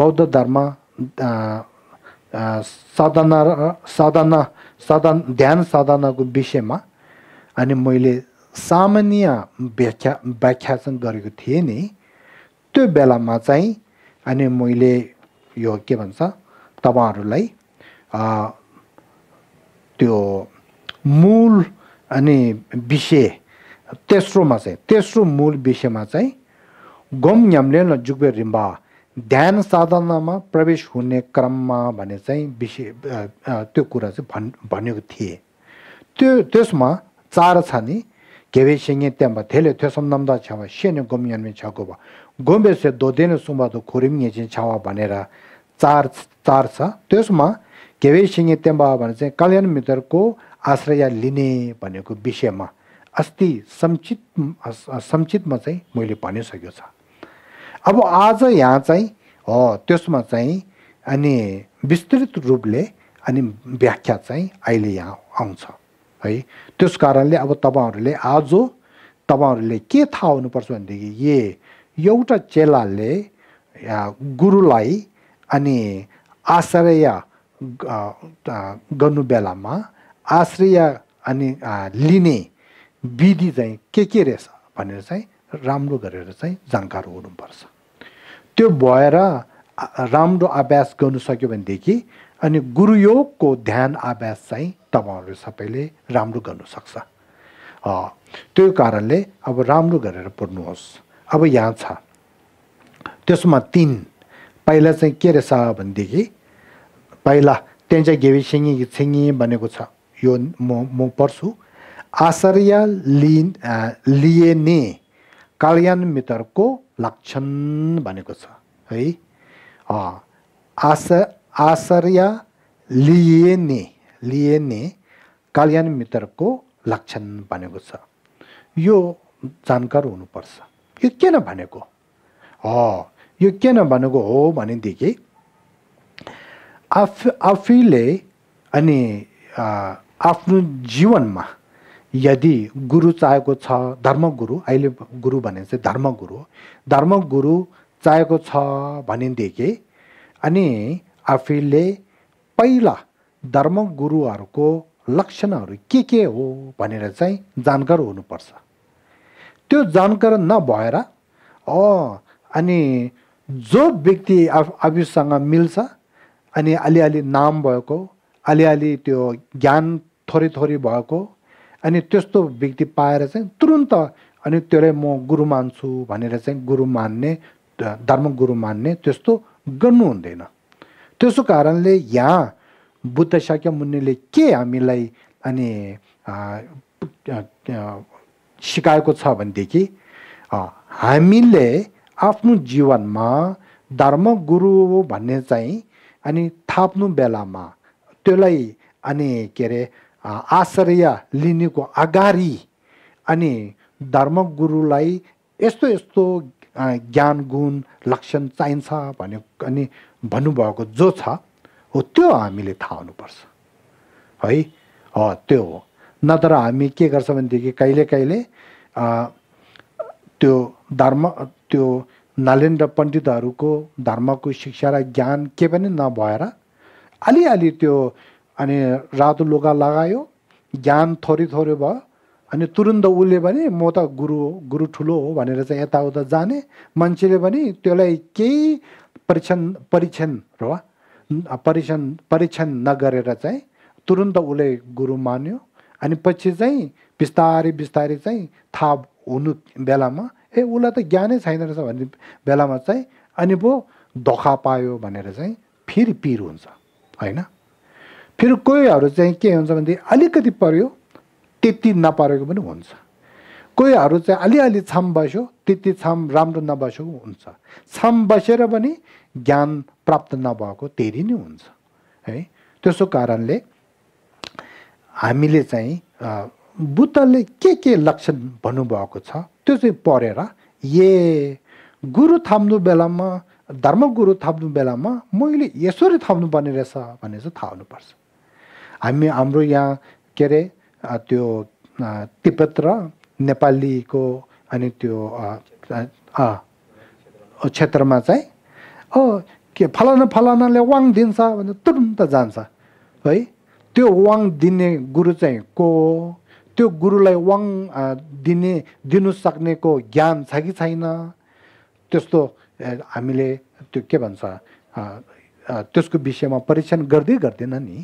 बौद्ध धर्म साधना र साधना साधन ध्यान साधनाको विषयमा अनि मैले सामान्य व्याख्या व्याख्यासन गरेको थिएँ नि त्यो बेलामा चाहिँ अनि मैले यो के भन्छ तपाईँहरूलाई त्यो मूल 아니 비셰 테스트로 마세 테스트로 몰 비셰 마세 곰 냠레 나 죽베 림바 댄 사다나마 프라베쉬 훈네 크람마 바네 사이 비셰 토 쿠라 세 바네 그티 테 테스마 차라 차니 게베싱에 때마 델레 테스 남다 차마 시에네 곰 냠레 차고 바 곰베세 도데네 숨바도 코림 예진 차와 바네라 차르 차르사 테스마 게베싱에 때마 바네 사이 आश्रय लिने भनेको विषयमा अस्ति सञ्चित सञ्चितमा चाहिँ मैले भनिसकेको छ अब आज यहाँ चाहिँ हो त्यसमा चाहिँ अनि विस्तृत रूपले अनि व्याख्या चाहिँ अहिले यहाँ आउँछ है त्यस कारणले अब तपाईँहरूले आज तपाईँहरूले के थाहा हुनुपर्छ भनेदेखि ए एउटा चेलाले गुरुलाई अनि आश्रय गर्नु बेलामा आश्रय अनि लिने विधि चाहिँ के के रहेछ भनेर चाहिँ राम्रो गरेर चाहिँ जानकार हुनुपर्छ त्यो भएर राम्रो अभ्यास गर्नु सक्यो भनेदेखि अनि गुरुयोगको ध्यान अभ्यास चाहिँ तपाईँहरू सबैले राम्रो गर्नुसक्छ त्यो कारणले अब राम्रो गरेर पढ्नुहोस् अब यहाँ छ त्यसमा तिन पहिला चाहिँ के रहेछ भनेदेखि पहिला त्यहाँ चाहिँ घेवी सिङ्गी छिङ्गी भनेको छ यो म म पढ्छु आचार्य लि लिएने कल्याण मित्रको लक्षण भनेको छ है आस आचार्य लिएने लिएने कल्याण मित्रको लक्षण भनेको छ यो जानकार हुनुपर्छ यो किन भनेको यो किन भनेको हो भनेदेखि आफ आफैले अनि आफ्नो जीवनमा यदि गुरु चाहेको छ धर्मगुरु अहिले गुरु भने चाहिँ धर्मगुरु धर्मगुरु चाहेको छ भनेदेखि अनि आफैले पहिला धर्मगुरुहरूको लक्षणहरू के के हो भनेर चाहिँ जानकार हुनुपर्छ त्यो जानकार नभएर अनि जो व्यक्ति आफूसँग मिल्छ अनि अलिअलि नाम भएको अलिअलि त्यो ज्ञान थोरै थोरै भएको अनि त्यस्तो व्यक्ति पाएर चाहिँ तुरुन्त अनि त्यसलाई म गुरु मान्छु भनेर चाहिँ गुरु मान्ने धर्म गुरु मान्ने त्यस्तो गर्नु हुँदैन त्यसो कारणले यहाँ बुद्ध शाक्य मुनिले के हामीलाई अनि सिकाएको छ भनेदेखि हामीले आफ्नो जीवनमा धर्म गुरु भन्ने चाहिँ अनि थाप्नु बेलामा त्यसलाई अनि के अरे आश्रय लिनुको अगाडि अनि गुरुलाई यस्तो यस्तो ज्ञान गुण लक्षण चाहिन्छ भने अनि भन्नुभएको जो छ हो त्यो हामीले थाहा हुनुपर्छ है हो त्यो हो नत्र हामी के गर्छ भनेदेखि कहिले कहिले त्यो धर्म त्यो नालेन्द्र पण्डितहरूको धर्मको शिक्षा र ज्ञान के पनि नभएर अलिअलि त्यो अनि रातो लुगा लगायो ज्ञान थोरै थोरै भयो अनि तुरुन्त उसले भने म त गुरु हो गुरु ठुलो हो भनेर चाहिँ यताउता जाने मान्छेले भने त्यसलाई केही परीक्षण परीक्षण र परीक्षण परीक्षण नगरेर चाहिँ तुरुन्त उसले गुरु मान्यो अनि पछि चाहिँ बिस्तारै बिस्तारै चाहिँ थाहा हुनु बेलामा ए उसलाई त ज्ञानै छैन रहेछ भन्ने बेलामा चाहिँ अनि पो धोका पायो भनेर चाहिँ फेरि पिर हुन्छ होइन फेरि कोहीहरू चाहिँ के हुन्छ भनेदेखि अलिकति पऱ्यो त्यति नपरेको पनि हुन्छ कोहीहरू चाहिँ अलिअलि छाम बस्यो त्यति छाम राम्रो नबसेको हुन्छ छाम बसेर पनि ज्ञान प्राप्त नभएको त्यही नै हुन्छ है त्यसो कारणले हामीले चाहिँ बुद्धले के के लक्षण भन्नुभएको छ त्यो चाहिँ पढेर ए गुरु थाम्नु बेलामा धर्मगुरु थाप्नु बेलामा मैले यसरी थाप्नुपर्ने रहेछ भन्ने चाहिँ थाहा हुनुपर्छ हामी हाम्रो यहाँ के अरे त्यो तिब्बत र नेपालीको अनि त्यो क्षेत्रमा चाहिँ ओ के फलाना फलानाले वाङ दिन्छ भने तुरुन्त जान्छ है त्यो वाङ दिने गुरु चाहिँ को त्यो गुरुलाई वाङ दिने दिनु सक्नेको ज्ञान छ कि छैन त्यस्तो हामीले त्यो के भन्छ त्यसको विषयमा परीक्षण गर्दै गर्दैन नि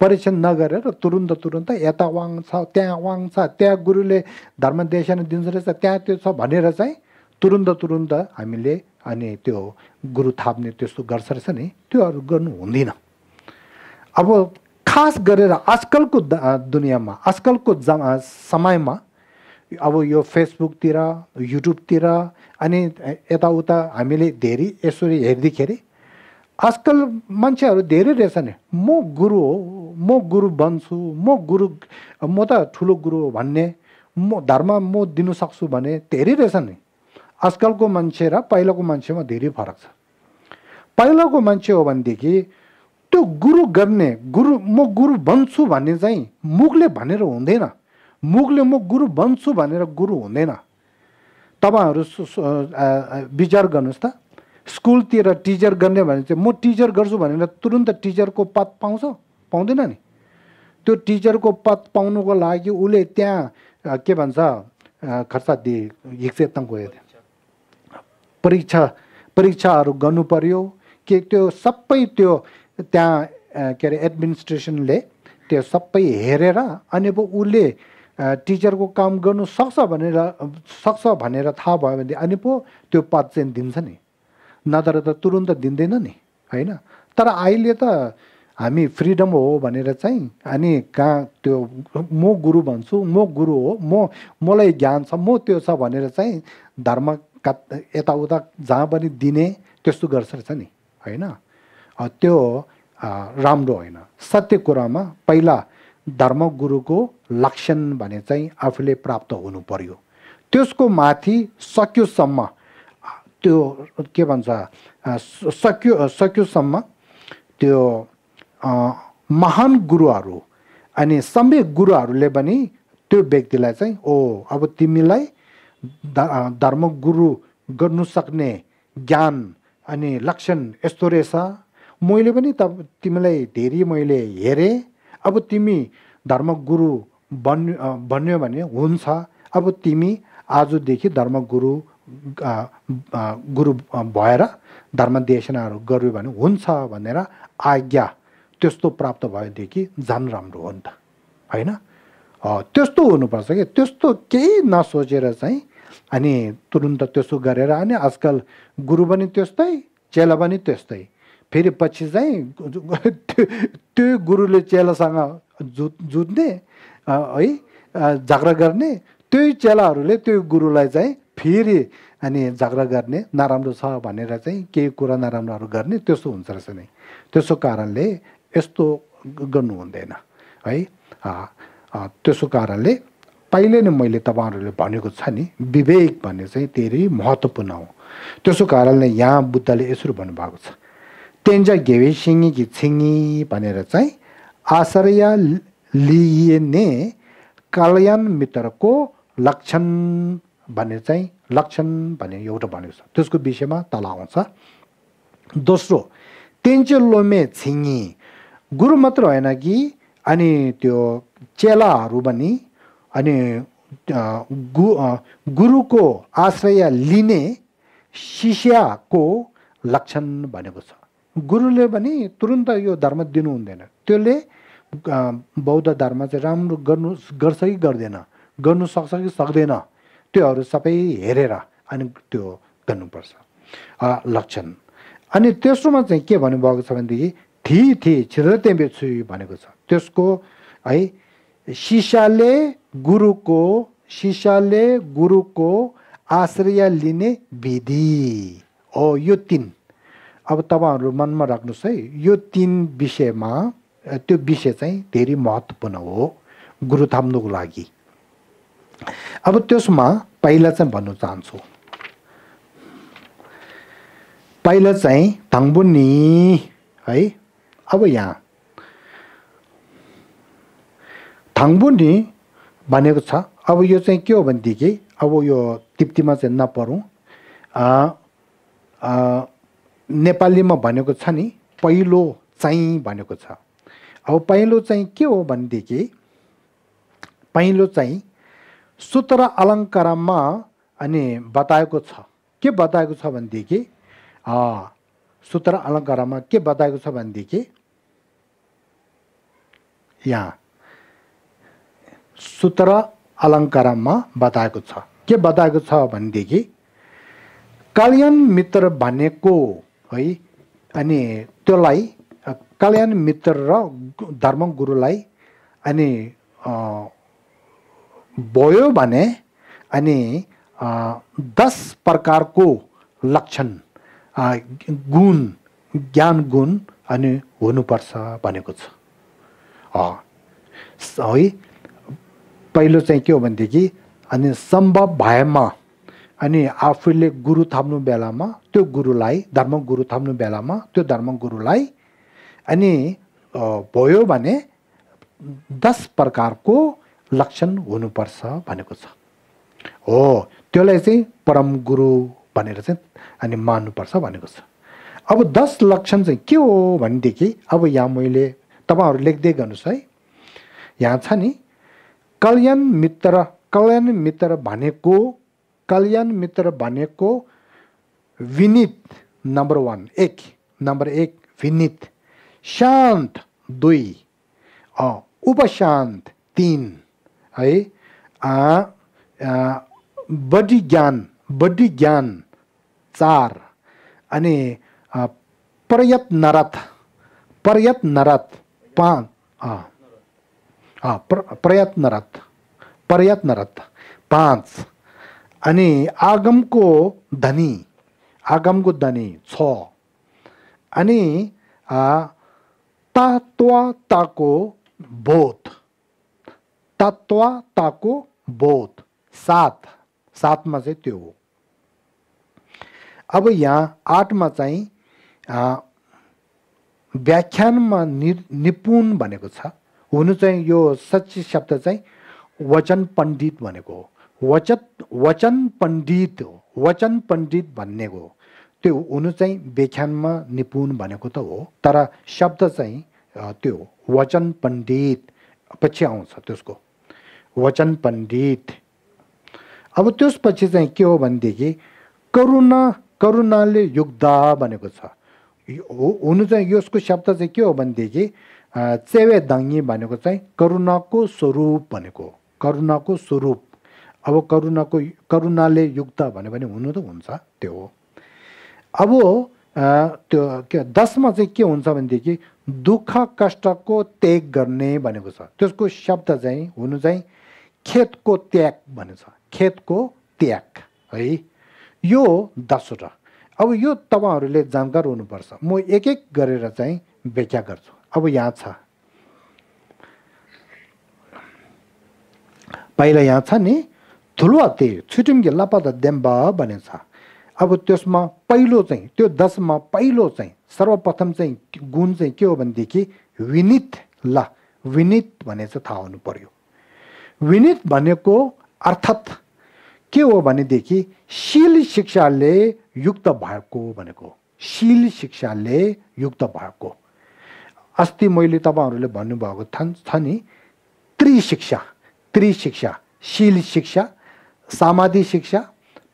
परीक्षण नगरेर तुरुन्त तुरुन्त यता वाङ छ त्यहाँ वाङ छ त्यहाँ गुरुले धर्मदेशन दिन्छ रहेछ त्यहाँ त्यो छ भनेर चाहिँ तुरुन्त तुरुन्त हामीले अनि त्यो गुरु थाप्ने त्यस्तो गर्छ रहेछ नि त्योहरू गर्नु हुँदैन अब खास गरेर आजकलको दुनियाँमा आजकलको जमा समयमा अब यो फेसबुकतिर युट्युबतिर अनि यताउता हामीले धेरै यसरी हेर्दाखेरि आजकल मान्छेहरू धेरै रहेछ नि म गुरु हो म गुरु बन्छु म गुरु म त ठुलो गुरु हो भन्ने म धर्म म दिनु सक्छु भने धेरै रहेछ नि आजकलको मान्छे र पहिलाको मान्छेमा धेरै फरक छ पहिलाको मान्छे हो भनेदेखि त्यो गुरु गर्ने गुरु म गुरु बन्छु भन्ने चाहिँ मुखले भनेर हुँदैन मुखले म गुरु बन्छु भनेर गुरु हुँदैन तपाईँहरू विचार गर्नुहोस् त स्कुलतिर टिचर गर्ने भने चाहिँ म टिचर गर्छु भनेर तुरन्त टिचरको पद पाउँछ पाउँदैन नि त्यो टिचरको पद पाउनुको लागि उसले त्यहाँ के भन्छ खर्च दिए हिक्सेतमा गयो त्यहाँ परीक्षा परीक्षाहरू गर्नु पर्यो के त्यो सबै त्यो त्यहाँ के अरे एडमिनिस्ट्रेसनले त्यो सबै हेरेर अनि पो उसले टिचरको काम गर्नु सक्छ भनेर सक्छ भनेर थाहा भयो भने अनि पो त्यो पद चाहिँ दिन्छ नि नत्र त तुरुन्त दिँदैन नि होइन तर अहिले त हामी फ्रिडम हो भनेर चाहिँ अनि कहाँ त्यो म गुरु भन्छु म गुरु हो म मलाई ज्ञान छ म त्यो छ भनेर चाहिँ धर्म का यताउता जहाँ पनि दिने त्यस्तो गर्छ रहेछ नि होइन त्यो राम्रो होइन सत्य कुरामा पहिला धर्म गुरुको लक्षण भने चाहिँ आफूले प्राप्त हुनु पर्यो त्यसको माथि सकियोसम्म त्यो के भन्छ सक्यो सकियोसम्म त्यो महान गुरुहरू अनि सबै गुरुहरूले पनि त्यो व्यक्तिलाई चाहिँ ओ अब तिमीलाई धर्मगुरु गर्नु सक्ने ज्ञान अनि लक्षण यस्तो रहेछ मैले पनि त तिमीलाई धेरै मैले हेरेँ अब तिमी धर्मगुरु बन् बन्यो भने हुन्छ अब तिमी आजदेखि धर्मगुरु गुरु भएर धर्मदेशनाहरू गर्यो भने हुन्छ भनेर आज्ञा त्यस्तो प्राप्त भएदेखि झन् राम्रो हो नि त होइन त्यस्तो हुनुपर्छ कि त्यस्तो केही नसोचेर चाहिँ अनि तुरुन्त त्यसो गरेर अनि आजकल गुरु पनि त्यस्तै चेला पनि त्यस्तै फेरि पछि चाहिँ त्यो गुरुले चेलासँग जु जुत्ने है झगडा गर्ने त्यही चेलाहरूले त्यो गुरुलाई चाहिँ फेरि अनि झगडा गर्ने नराम्रो छ भनेर चाहिँ केही कुरा नराम्रोहरू गर्ने त्यस्तो हुन्छ रहेछ नि त्यसो कारणले यस्तो गर्नु हुँदैन है त्यसो कारणले पहिले नै मैले तपाईँहरूले भनेको छ नि विवेक भन्ने चाहिँ धेरै महत्त्वपूर्ण हो त्यसो कारणले यहाँ बुद्धले यसरी भन्नुभएको छ तेन्जा घेवे सिङ्गी कि छिङ्गी भनेर चाहिँ आश्रय लिइने कल्याण मित्रको लक्षण भन्ने चाहिँ लक्षण भन्ने एउटा भनेको छ त्यसको विषयमा तल आउँछ दोस्रो तेन्चे लोमे छिङ्गी गुरु मात्र होइन कि अनि त्यो चेलाहरू पनि अनि गु गुरुको आश्रय लिने शिष्यको लक्षण भनेको छ गुरुले पनि तुरुन्त यो धर्म दिनु हुँदैन त्यसले बौद्ध धर्म चाहिँ राम्रो गर्नु गर्छ कि गर्दैन गर्नु सक्छ कि सक्दैन त्योहरू सबै हेरेर अनि त्यो गर्नुपर्छ लक्षण अनि तेस्रोमा चाहिँ के भन्नुभएको छ भनेदेखि 티 지르 땜베 भनेको छ त्यसको है शिष्यले गुरुको शिष्यले गुरुको आश्रय लिने विधि हो यो तिन अब तपाईँहरू मनमा राख्नुहोस् है यो तिन विषयमा त्यो विषय चाहिँ धेरै महत्त्वपूर्ण हो गुरु थाम्नुको लागि अब त्यसमा पहिला चाहिँ भन्न चाहन्छु पहिला चाहिँ थाङ्बुनी है अब यहाँ थाङबुनी भनेको छ अब यो चाहिँ के हो भनेदेखि अब यो तिप्तीमा चाहिँ नपरौँ नेपालीमा भनेको छ नि पहिलो चाहिँ भनेको छ अब पहिलो चाहिँ के हो भनेदेखि पहिलो चाहिँ सूत्र अलङ्कारमा अनि बताएको छ के बताएको छ भनेदेखि सूत्र अलङ्कारमा के बताएको छ भनेदेखि यहाँ सूत्र अलङ्कारमा बताएको छ के बताएको छ भनेदेखि कल्याण मित्र भनेको है अनि त्यसलाई कल्याण मित्र र धर्मगुरुलाई अनि भयो भने अनि दस प्रकारको लक्षण गुण ज्ञान गुण अनि हुनुपर्छ भनेको छ है पहिलो चाहिँ के हो भनेदेखि अनि सम्भव भएमा अनि आफूले गुरु थाप्नु बेलामा त्यो गुरुलाई धर्म गुरु थाप्नु बेलामा त्यो धर्म गुरुलाई अनि भयो भने दस प्रकारको लक्षण हुनुपर्छ भनेको छ हो त्यसलाई चाहिँ परम गुरु भनेर चाहिँ अनि मान्नुपर्छ भनेको छ अब दस लक्षण चाहिँ के हो भनेदेखि अब यहाँ मैले तपाईँहरू लेख्दै गर्नुहोस् है यहाँ छ नि कल्याण मित्र कल्याण मित्र भनेको कल्याण मित्र भनेको विनित नम्बर वान एक नम्बर एक विनित शान्त दुई उपशान्त तिन है बडी ज्ञान बडी ज्ञान चार अनि प्रयत्नरत प्रयत्नरत पान हाँ हाँ प्र प्रयत्नरत प्रयत्नरत पाँच अनि को धनी आगम को धनी छ अनि तत्वताको बोध तत्वताको बोध सात सात में से त्यो अब यहाँ आठ में चाहिए व्याख्यानमा निपुण भनेको छ हुनु चाहिँ यो सच्ची शब्द चाहिँ वचन पण्डित भनेको हो वचन वचन पण्डित हो वचन पण्डित भन्ने हो त्यो हुनु चाहिँ व्याख्यानमा निपुण भनेको त हो तर शब्द चाहिँ त्यो वचन पण्डित पछि आउँछ त्यसको वचन पण्डित अब त्यसपछि चाहिँ के हो भनेदेखि करुणा करुणाले युग्धा भनेको छ हुनु चाहिँ यसको शब्द चाहिँ के हो भनेदेखि चेवे दङ्गी भनेको चाहिँ करुणाको स्वरूप भनेको करुणाको स्वरूप अब करुणाको करुणाले युक्त भन्यो भने हुनु त हुन्छ त्यो हो अब त्यो के दसमा चाहिँ के हुन्छ भनेदेखि दुःख कष्टको त्याग गर्ने भनेको छ त्यसको शब्द चाहिँ हुनु चाहिँ खेतको त्याग भनेको छ खेतको त्याग है यो दसवटा अब यो तपाईँहरूले जानकार हुनुपर्छ म एक एक गरेर चाहिँ व्याख्या गर्छु अब यहाँ छ पहिला यहाँ छ नि थुलुवा त्यही छुटिम्गे लापद देम्ब भन्ने छ अब त्यसमा पहिलो चाहिँ त्यो दसमा पहिलो चाहिँ सर्वप्रथम चाहिँ गुण चाहिँ के हो भनेदेखि विनित ल विनित भने चाहिँ थाहा हुनु पर्यो विनित भनेको अर्थात् के हो भनेदेखि शील शिक्षाले युक्त भएको भनेको शील शिक्षाले युक्त भएको अस्ति मैले तपाईँहरूले भन्नुभएको छ नि त्रिशिक्षा त्रिशिक्षा शील शिक्षा सामाधि शिक्षा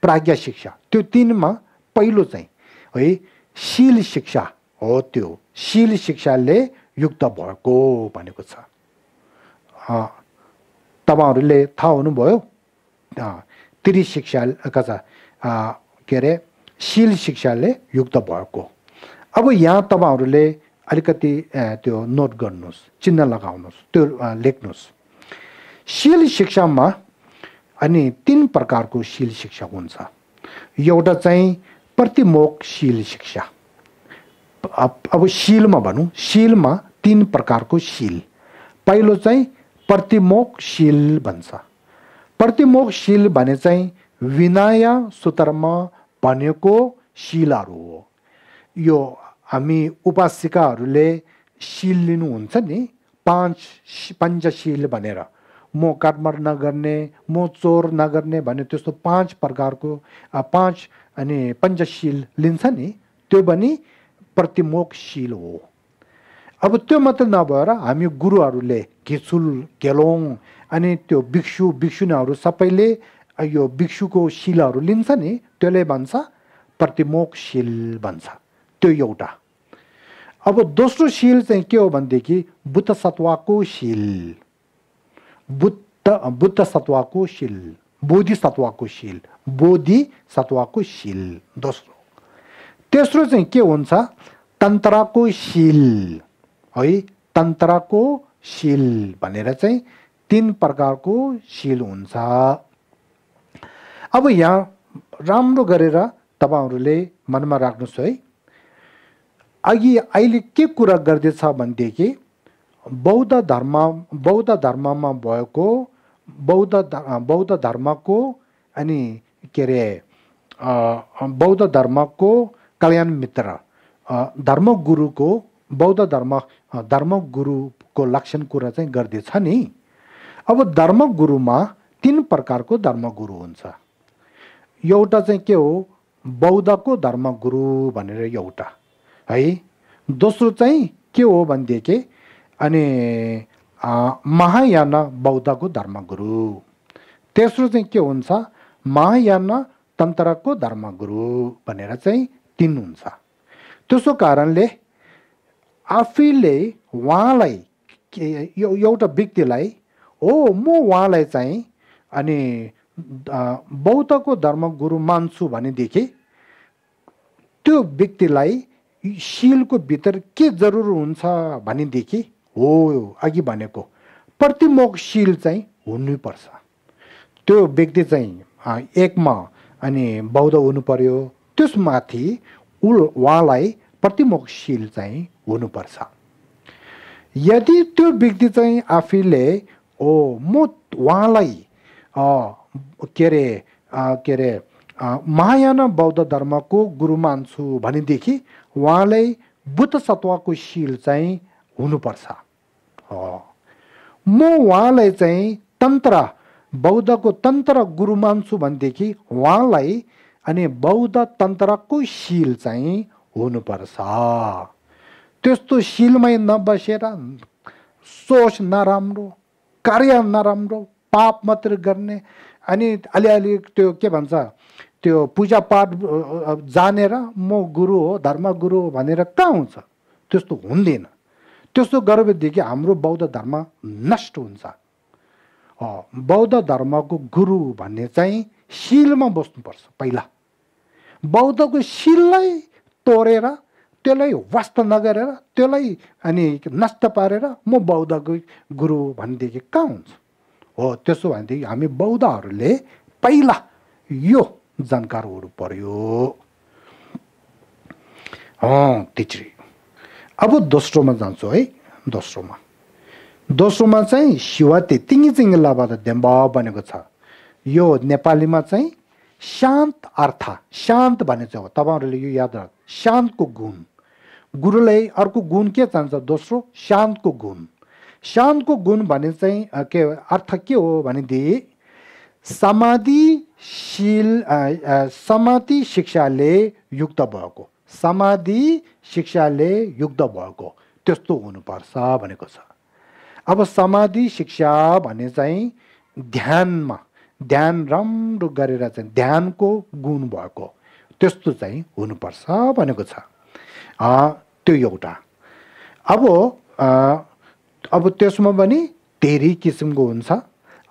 प्राज्ञा शिक्षा त्यो तिनमा पहिलो चाहिँ है शील शिक्षा हो त्यो शील शिक्षाले युक्त भएको भनेको छ तपाईँहरूले थाहा हुनुभयो तिरी शिक्षा कसा के अरे शील शिक्षाले युक्त भएको अब यहाँ तपाईँहरूले अलिकति त्यो नोट गर्नुहोस् चिन्ह लगाउनुहोस् त्यो लेख्नुहोस् शील शिक्षामा अनि तिन प्रकारको शील शिक्षा हुन्छ एउटा चाहिँ प्रतिमोक शील शिक्षा अब शीलमा भनौँ शीलमा तिन प्रकारको शील पहिलो चाहिँ प्रतिमोक शील भन्छ प्रतिमोकशील भने चाहिँ विनाय सुतर्म भनेको शिलहरू हो यो हामी उपासिकाहरूले शिल लिनुहुन्छ नि पाँच पञ्चशील भनेर म कर्म नगर्ने म चोर नगर्ने भने त्यस्तो पाँच प्रकारको पाँच अनि पञ्चशील लिन्छ नि त्यो पनि प्रतिमोकशील हो अब त्यो मात्र नभएर हामी गुरुहरूले घिचुल केलोङ अनि त्यो भिक्षु भिक्षुनाहरू सबैले यो भिक्षुको शिलाहरू लिन्छ नि त्यसले भन्छ प्रतिमोक शिल भन्छ त्यो एउटा अब दोस्रो शिल चाहिँ के हो भनेदेखि बुद्ध सत्वाको शिल बुद्ध बुद्ध सत्वाको शिल बोधि सत्वाको शिल बोधि सत्वाको शिल दोस्रो तेस्रो चाहिँ के हुन्छ तन्त्रको शिल है तन्त्रको शिल भनेर चाहिँ तिन प्रकारको सिल हुन्छ अब यहाँ राम्रो गरेर तपाईँहरूले मनमा राख्नुहोस् है अघि अहिले के कुरा गर्दैछ भनेदेखि बौद्ध धर्म बौद्ध धर्ममा भएको बौद्ध बौद्ध धर्मको अनि के अरे बौद्ध धर्मको कल्याण मित्र धर्मगुरुको बौद्ध धर्म धर्मगुरुको लक्षण कुरा चाहिँ गर्दैछ नि अब धर्मगुरुमा तिन प्रकारको धर्मगुरु हुन्छ एउटा चाहिँ के हो बौद्धको धर्मगुरु भनेर एउटा है दोस्रो चाहिँ के हो भनेदेखि अनि महायान बौद्धको धर्मगुरु तेस्रो चाहिँ के हुन्छ महायान तन्त्रको धर्मगुरु भनेर चाहिँ तिन हुन्छ त्यसो कारणले आफैले उहाँलाई एउटा व्यक्तिलाई हो म उहाँलाई चाहिँ अनि बौद्धको धर्म गुरु मान्छु भनेदेखि त्यो व्यक्तिलाई सिलको भित्र के जरुर हुन्छ भनेदेखि हो अघि भनेको प्रतिमोकशील चाहिँ हुनुपर्छ त्यो व्यक्ति चाहिँ एकमा अनि बौद्ध हुनु पर्यो त्यसमाथि उ उहाँलाई प्रतिमोकशील चाहिँ हुनुपर्छ यदि त्यो व्यक्ति चाहिँ आफैले म उहाँलाई के अरे के अरे महायान बौद्ध धर्मको गुरु मान्छु भनेदेखि उहाँलाई बुद्ध सत्वको शील चाहिँ हुनुपर्छ म उहाँलाई चाहिँ तन्त्र बौद्धको तन्त्र गुरु मान्छु भनेदेखि उहाँलाई अनि बौद्ध तन्त्रको शील चाहिँ हुनुपर्छ त्यस्तो शिलमै नबसेर सोच नराम्रो कार्य नराम्रो पाप मात्र गर्ने अनि अलिअलि त्यो के भन्छ त्यो पूजा पाठ जानेर म गुरु हो धर्म गुरु हो भनेर कहाँ हुन्छ त्यस्तो हुँदैन त्यस्तो गरेदेखि हाम्रो बौद्ध धर्म नष्ट हुन्छ बौद्ध धर्मको गुरु भन्ने चाहिँ शिलमा बस्नुपर्छ पहिला बौद्धको शिललाई तोडेर त्यसलाई वास्त नगरेर त्यसलाई अनि नष्ट पारेर म बौद्धको गुरु भनेदेखि कहाँ हुन्छ हो त्यसो भनेदेखि हामी बौद्धहरूले पहिला यो जानकार हुनु पर्यो तिचरी अब दोस्रोमा जान्छु है दोस्रोमा दोस्रोमा चाहिँ शिवते तिङ्गी चिङ्गी लाबाट देम्ब बनेको छ यो नेपालीमा चाहिँ शान्त अर्थ शान्त भन्ने चाहिँ हो तपाईँहरूले यो याद राख शान्तको गुण गुरुलाई अर्को गुण के चाहन्छ दोस्रो शान्तको गुण शान्तको गुण भने चाहिँ के अर्थ के हो भनेदेखि समाधिशील समाधि शिक्षाले युक्त भएको समाधि शिक्षाले युक्त भएको त्यस्तो हुनुपर्छ भनेको छ अब समाधि शिक्षा भने चाहिँ ध्यानमा ध्यान राम्रो गरेर चाहिँ ध्यानको गुण भएको त्यस्तो चाहिँ हुनुपर्छ भनेको छ त्यो एउटा अब अब त्यसमा पनि धेरै किसिमको हुन्छ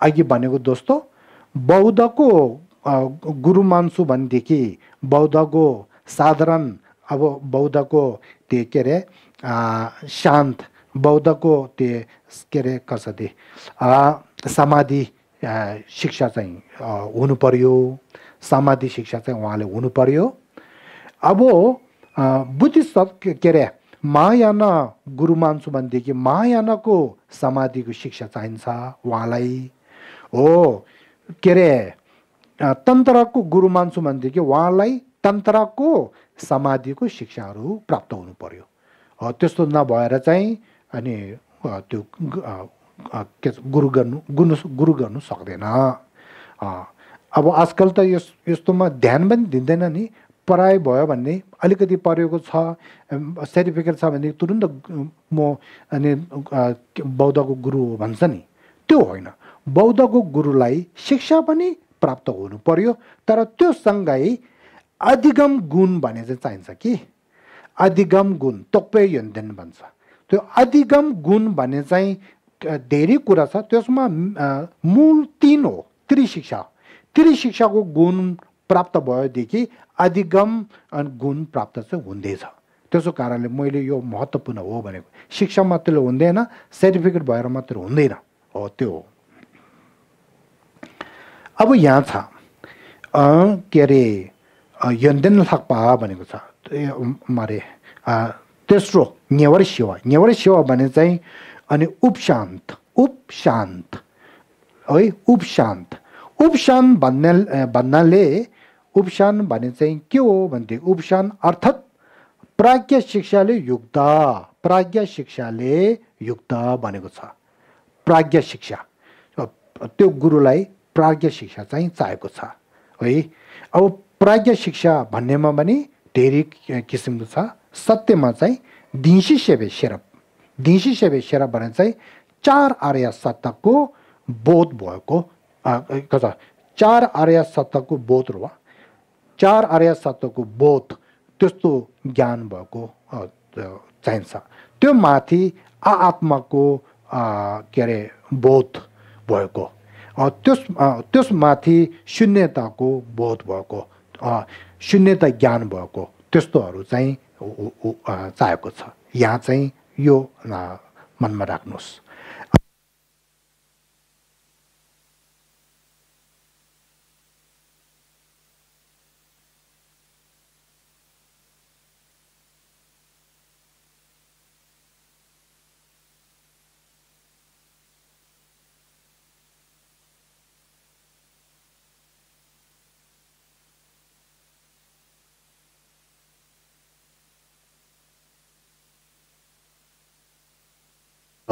अघि भनेको जस्तो बौद्धको गुरु मान्छु भनेदेखि बौद्धको साधारण अब बौद्धको त्यो के अरे शान्त बौद्धको त्यो के अरे कसरी समाधि शिक्षा चाहिँ हुनु पर्यो समाधि शिक्षा चाहिँ उहाँले हुनु पर्यो अब बुद्धिस्ट के अरे महायान गुरु मान्छु भनेदेखि महायानको समाधिको शिक्षा चाहिन्छ उहाँलाई हो के अरे तन्त्रको गुरु मान्छु भनेदेखि उहाँलाई तन्त्रको समाधिको शिक्षाहरू प्राप्त हुनु पर्यो त्यस्तो नभएर चाहिँ अनि त्यो के गुरु गर्नु गुरु गुरु गर्नु सक्दैन अब आजकल त यस यस्तोमा ध्यान पनि दिँदैन नि पराय भयो भन्ने अलिकति परेको छ सर्टिफिकेट छ भने तुरुन्त म अनि बौद्धको गुरु हो भन्छ नि त्यो होइन बौद्धको गुरुलाई शिक्षा पनि प्राप्त हुनु पर्यो तर त्यो सँगै अधिगम गुण भने चाहिँ चाहिन्छ कि अधिगम गुण तोपे योन्देन भन्छ त्यो अधिगम गुण भन्ने चाहिँ धेरै कुरा छ त्यसमा मूल तिन हो त्रिशिक्षा त्रिशिक्षाको गुण प्राप्त भयोदेखि अधिगम अनि गुण प्राप्त चाहिँ हुँदैछ त्यसो कारणले मैले यो महत्त्वपूर्ण हो भनेको शिक्षा मात्रै हुँदैन सर्टिफिकेट भएर मात्र हुँदैन हो त्यो हो अब यहाँ छ के अरे यन्देन थाक्पा भनेको छ मारे तेस्रो नेवर सेवा नेवर सेवा भने चाहिँ अनि उपशान्त उपशान्त है उपशान्त उपशान्त भन्ने भन्नाले उपसान भने चाहिँ के हो भनेदेखि उपसान अर्थात् प्राज्ञ शिक्षाले युक्त प्राज्ञ शिक्षाले युक्त भनेको छ प्राज्ञ शिक्षा त्यो गुरुलाई प्राज्ञ शिक्षा चाहिँ चाहेको छ है अब प्राज्ञ शिक्षा भन्नेमा पनि धेरै किसिमको छ सत्यमा चाहिँ दिन्सी सेवे सेरप दिन्सी सेवे सेरप भने चाहिँ चार आर्य सत्ताको बोध भएको चार आर्य सत्ताको बोध र चार आर्य सत्यको बोध त्यस्तो ज्ञान भएको चाहिन्छ त्यो माथि आ आत्माको के अरे बोध भएको त्यस त्यसमाथि शून्यताको बोध भएको शून्यता ज्ञान भएको त्यस्तोहरू चाहिँ चाहेको छ यहाँ चाहिँ यो मनमा राख्नुहोस्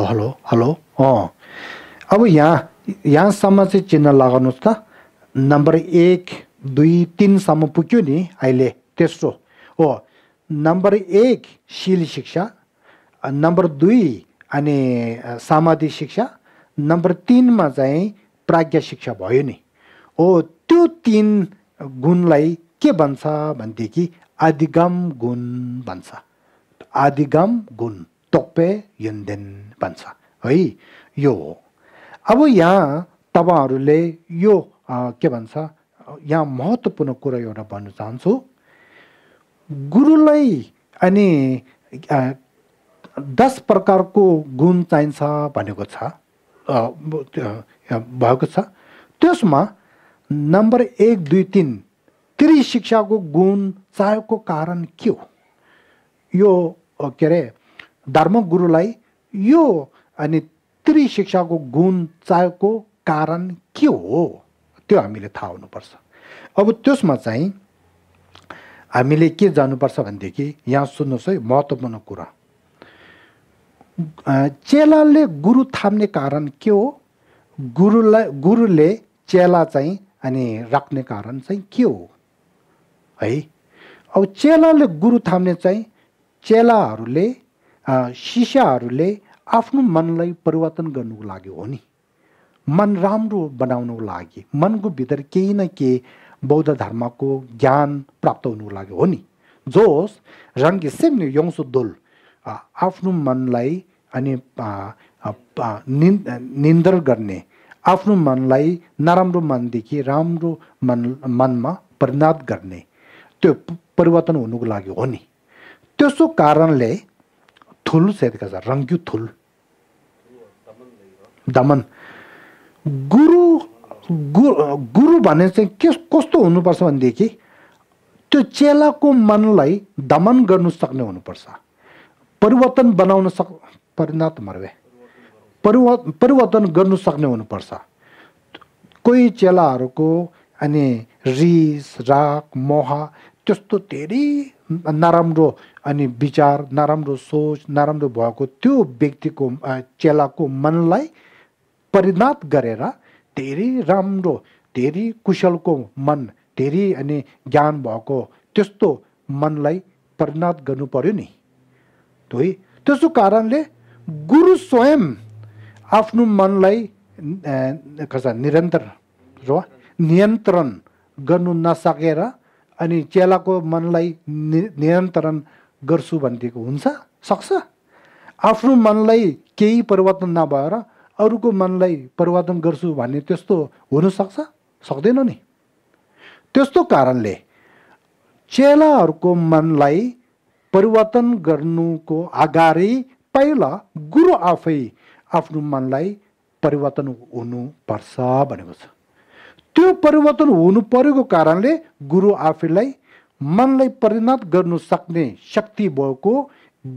हेलो हेलो अँ अब यहाँ यहाँसम्म चाहिँ चिन्ह लगाउनुहोस् त नम्बर एक दुई तिनसम्म पुग्यो नि अहिले तेस्रो हो नम्बर एक शील शिक्षा नम्बर दुई अनि सामाधि शिक्षा नम्बर तिनमा चाहिँ प्राज्ञा शिक्षा भयो नि हो त्यो तिन गुणलाई के भन्छ भनेदेखि आदिगम गुण भन्छ आदिगम गुण तोपे यन्देन भन्छ है यो हो अब यहाँ तपाईँहरूले यो के भन्छ यहाँ महत्त्वपूर्ण कुरा एउटा भन्न चाहन्छु गुरुलाई अनि दस प्रकारको गुण चाहिन्छ भनेको छ भएको छ त्यसमा नम्बर एक दुई तिन त्रिशिक्षाको गुण चाहेको कारण के हो यो के अरे धर्म गुरुलाई यो अनि त्रिशिक्षाको गुण चाहिएको कारण के हो त्यो हामीले थाहा हुनुपर्छ अब त्यसमा चाहिँ हामीले के जानुपर्छ भनेदेखि यहाँ सुन्नुहोस् है महत्त्वपूर्ण कुरा चेलाले गुरु थाम्ने कारण के हो गुरुलाई गुरुले चेला चाहिँ अनि राख्ने कारण चाहिँ के हो है अब चेलाले गुरु थाम्ने चाहिँ चेलाहरूले शिष्यहरूले आफ्नो मनलाई परिवर्तन गर्नुको लागि हो नि मन राम्रो बनाउनुको लागि मनको भित्र केही न केही बौद्ध धर्मको ज्ञान प्राप्त हुनुको लागि हो नि जो होस् रङ्गे सेम यौसो दोल आफ्नो मनलाई अनि निन्द्र गर्ने आफ्नो मनलाई नराम्रो मनदेखि राम्रो मन मनमा परिणत गर्ने त्यो परिवर्तन हुनुको लागि हो नि त्यसो कारणले Thul se ka sa Thul दमन गुरु गुरु गुरु भने चाहिँ के कस्तो हुनुपर्छ भनेदेखि त्यो चेलाको मनलाई दमन गर्नु सक्ने हुनुपर्छ परिवर्तन बनाउन सक् परिणत मर्वे परिव परिवर्तन गर्नु सक्ने हुनुपर्छ कोही चेलाहरूको अनि रिस राग मोह त्यस्तो धेरै नराम्रो अनि विचार नराम्रो सोच नराम्रो भएको त्यो व्यक्तिको चेलाको मनलाई परिणत गरेर धेरै राम्रो धेरै कुशलको मन धेरै अनि ज्ञान भएको त्यस्तो मनलाई परिणत गर्नु पर्यो नि है त्यसो कारणले गुरु स्वयं आफ्नो मनलाई के निरन्तर र नियन्त्रण गर्नु नसकेर अनि चेलाको मनलाई नि नियन्त्रण गर्छु भनेदेखि हुन्छ सक्छ आफ्नो मनलाई केही परिवर्तन नभएर अरूको मनलाई परिवर्तन गर्छु भन्ने त्यस्तो हुनसक्छ सक्दैन नि त्यस्तो कारणले चेलाहरूको मनलाई परिवर्तन गर्नुको अगाडि पहिला गुरु आफै आफ्नो मनलाई परिवर्तन हुनुपर्छ भनेको छ त्यो परिवर्तन हुनु परेको कारणले गुरु आफैलाई मनलाई परिणत गर्नु सक्ने शक्ति भएको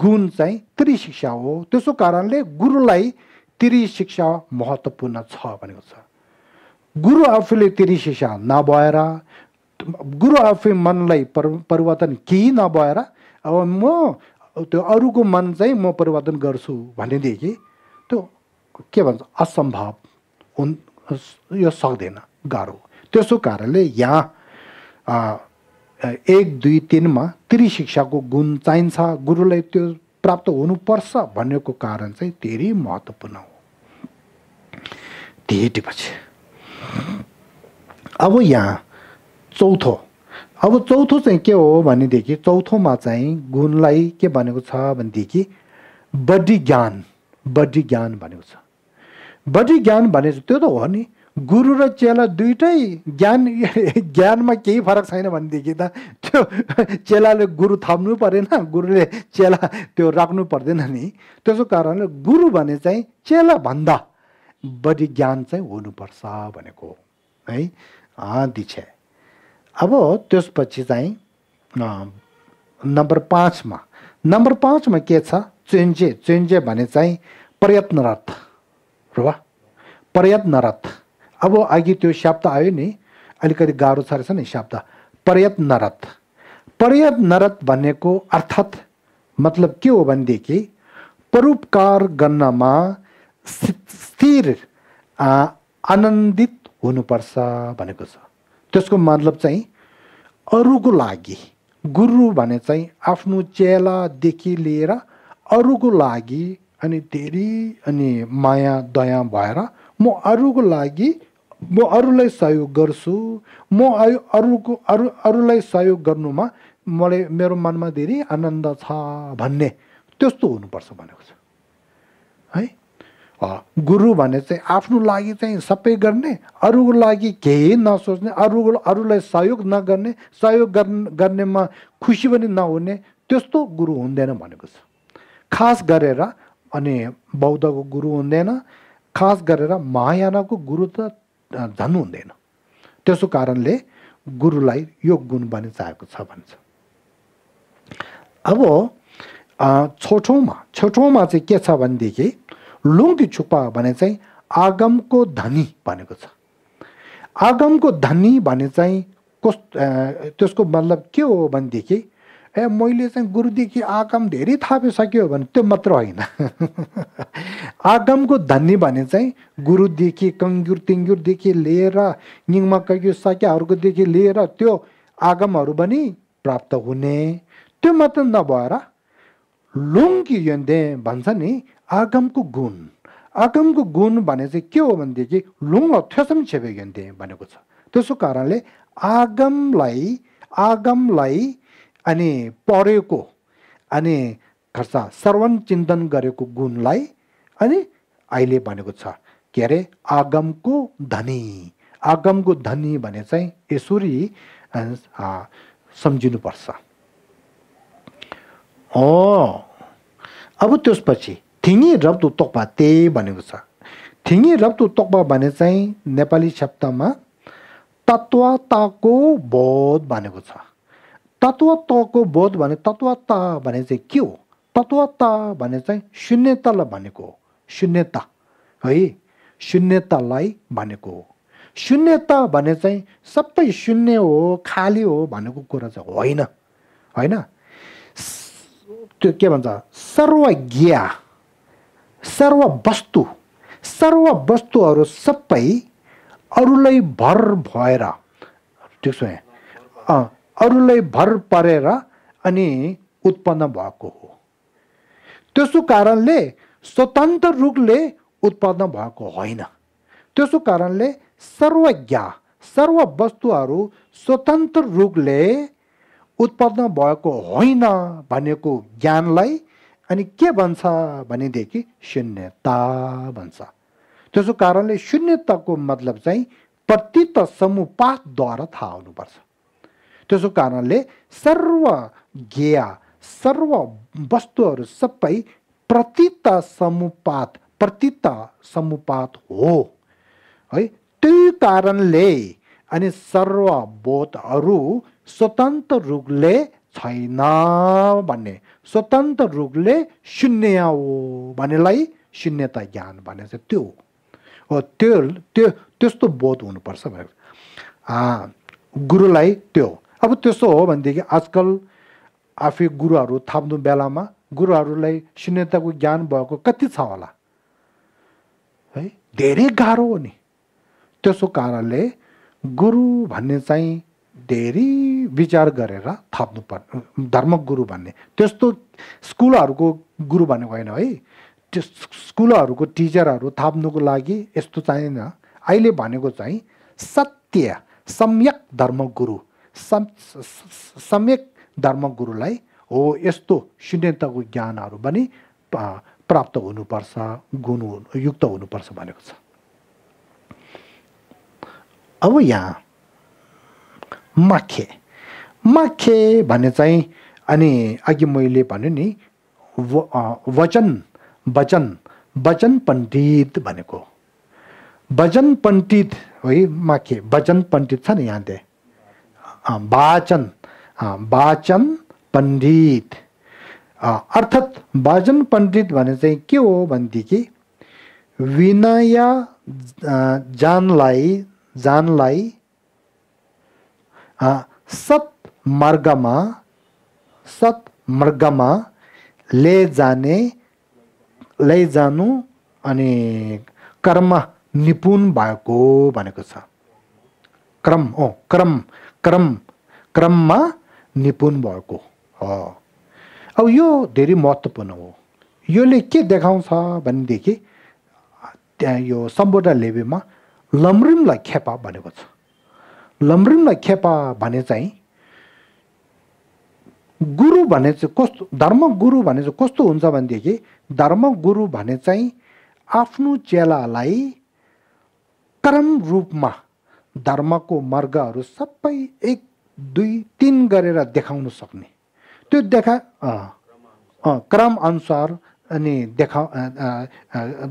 गुण चाहिँ त्रि शिक्षा हो त्यसो कारणले गुरुलाई त्रिशिक्षा शिक्षा महत्त्वपूर्ण छ भनेको छ गुरु आफूले त्रिशिक्षा शिक्षा नभएर गुरु आफै मनलाई परिवर्तन केही नभएर अब म त्यो अरूको मन चाहिँ म परिवर्तन गर्छु भनेदेखि त्यो के भन्छ असम्भव हुन् यो सक्दैन गाह्रो त्यसो कारणले यहाँ एक दुई तिनमा त्रिशिक्षाको गुण चाहिन्छ गुरुलाई त्यो प्राप्त हुनुपर्छ भन्नेको कारण चाहिँ धेरै महत्त्वपूर्ण हो भेटेपछि अब यहाँ चौथो अब चौथो चाहिँ के हो भनेदेखि चौथोमा चाहिँ गुणलाई के भनेको छ भनेदेखि बडी ज्ञान बडी ज्ञान भनेको छ बडी ज्ञान भने त्यो त हो नि गुरु र चेला दुइटै ज्ञान ज्ञानमा केही फरक छैन भनेदेखि त त्यो चेलाले गुरु थप्नु परेन गुरुले चेला त्यो राख्नु पर्दैन नि त्यसो कारणले गुरु भने चाहिँ चेलाभन्दा बढी ज्ञान चाहिँ हुनुपर्छ भनेको है दिक्षा अब त्यसपछि चाहिँ नम्बर पाँचमा नम्बर पाँचमा के छ चुन्जे चुन्जे भने चाहिँ प्रयत्नरत र प्रयत्नरत अब अघि त्यो शब्द आयो नि अलिकति गाह्रो छ रहेछ नि शब्द प्रयत्नरत नरत भनेको अर्थात् मतलब के हो भनेदेखि परोपकार गर्नमा स्थिर आनन्दित हुनुपर्छ भनेको छ त्यसको मतलब चाहिँ अरूको लागि गुरु भने चाहिँ आफ्नो चेलादेखि लिएर अरूको लागि अनि धेरै अनि माया दया भएर म अरूको लागि म अरूलाई सहयोग गर्छु म अरूको अरू अरूलाई सहयोग गर्नुमा मलाई मेरो मनमा धेरै आनन्द छ भन्ने त्यस्तो हुनुपर्छ भनेको छ है गुरु भने चाहिँ आफ्नो लागि चाहिँ सबै गर्ने अरूको लागि केही नसोच्ने अरू अरूलाई सहयोग नगर्ने सहयोग गर्नेमा खुसी पनि नहुने त्यस्तो गुरु हुँदैन भनेको छ खास गरेर अनि बौद्धको गुरु हुँदैन खास गरेर महायानको गुरु त झन् हुँदैन त्यसो कारणले गुरुलाई योग गुण पनि चाहिएको छ भन्छ अब छोटोमा छोटोमा चाहिँ के छ भनेदेखि लुङ्गी छुक्पा भने चाहिँ आगमको धनी भनेको छ आगमको धनी भने चाहिँ कस त्यसको मतलब के हो भनेदेखि ए मैले चाहिँ गुरुदेखि आगम धेरै थापिसक्यो भने त्यो मात्र होइन आगमको धनी भने चाहिँ गुरुदेखि कङ्गुर तिङ्गुरदेखि लिएर निङमा कङ्गुर सकियाहरूकोदेखि लिएर त्यो आगमहरू पनि प्राप्त हुने त्यो मात्र नभएर लुङ्की यन्दे भन्छ नि आगमको गुण आगमको गुण भने चाहिँ के हो भनेदेखि लुङ अथ्योसम्म छेपेको योन्दे भनेको छ त्यसो कारणले आगमलाई आगमलाई अनि पढेको अनि खर्च श्रवण चिन्तन गरेको गुणलाई अनि अहिले भनेको छ के अरे आगमको धनी आगमको धनी भने चाहिँ यसरी सम्झिनुपर्छ हो अब त्यसपछि थिङी रब्दु तोक्पा त्यही भनेको छ थिङी रब्दु तोक्पा भने चाहिँ नेपाली शब्दमा तत्वताको बोध भनेको छ तत्वतको बोध भने तत्त्वत्व भने चाहिँ के हो तत्वत्ता भने चाहिँ शून्यतालाई भनेको हो शून्यता है शून्यतालाई भनेको हो शून्यता भने चाहिँ सबै शून्य हो खाली हो भनेको कुरा चाहिँ होइन होइन त्यो के भन्छ सर्वज्ञ सर्व वस्तुहरू सबै अरूलाई भर भएर ठिक छ अरूलाई भर परेर अनि उत्पन्न भएको हो त्यसो कारणले स्वतन्त्र रूपले उत्पन्न भएको होइन त्यसो कारणले सर्वज्ञा सर्व वस्तुहरू स्वतन्त्र रूपले उत्पन्न भएको होइन भनेको ज्ञानलाई अनि के भन्छ भनेदेखि शून्यता भन्छ त्यसो कारणले शून्यताको मतलब चाहिँ प्रतीत समुपातद्वारा थाहा हुनुपर्छ त्यसो कारणले सर्व ज्ञा सर्व वस्तुहरू सबै प्रतित समुपात प्रतित समुपात हो है त्यही कारणले अनि सर्वबोधहरू स्वतन्त्र रूपले छैन भन्ने स्वतन्त्र रूपले शून्य हो भन्नेलाई शून्यता ज्ञान भने चाहिँ त्यो हो त्यो त्यो त्यस्तो बोध हुनुपर्छ भनेर गुरुलाई त्यो अब त्यस्तो हो भनेदेखि आजकल आफै गुरुहरू थाप्नु बेलामा गुरुहरूलाई शून्यताको ज्ञान भएको कति छ होला है धेरै गाह्रो हो नि त्यसो कारणले गुरु भन्ने चाहिँ धेरै विचार गरेर थाप्नु पर्ने धर्म गुरु भन्ने त्यस्तो स्कुलहरूको गुरु भनेको होइन है त्यो स्कुलहरूको टिचरहरू थाप्नुको लागि यस्तो चाहिँ अहिले भनेको चाहिँ सत्य सम्यक धर्म गुरु सम्यक धर्मगुरुलाई हो यस्तो शून्यताको ज्ञानहरू पनि प्राप्त हुनुपर्छ गुण युक्त हुनुपर्छ भनेको छ अब यहाँ माखे माखे भने चाहिँ अनि अघि मैले भने नि वचन वचन वचन पण्डित भनेको वचन पण्डित है माखे वचन पण्डित छ नि यहाँ त्यहाँ वाचन हाँ, वाचन हाँ, पंडित हाँ, अर्थात् वाचन पंडित भने चाहिँ के हो भनेदेखि विनय जानलाई में ले जाने लैजाने लैजानु अनि कर्म निपुण भएको क्रम ओ क्रम क्रम क्रममा निपुण भएको हो अब यो धेरै महत्त्वपूर्ण हो योले के देखाउँछ भनेदेखि त्यहाँ यो सम्बोधन लेबेमा लम्रिमलाई खेपा भनेको छ लम्रिमलाई खेपा भने चाहिँ गुरु भने चाहिँ कस्तो धर्म गुरु भने चाहिँ कस्तो हुन्छ भनेदेखि धर्म गुरु भने चाहिँ आफ्नो चेलालाई क्रम रूपमा धर्मको मार्गहरू सबै एक दुई तिन गरेर देखाउन सक्ने त्यो देखा क्रम अनुसार अनि देखा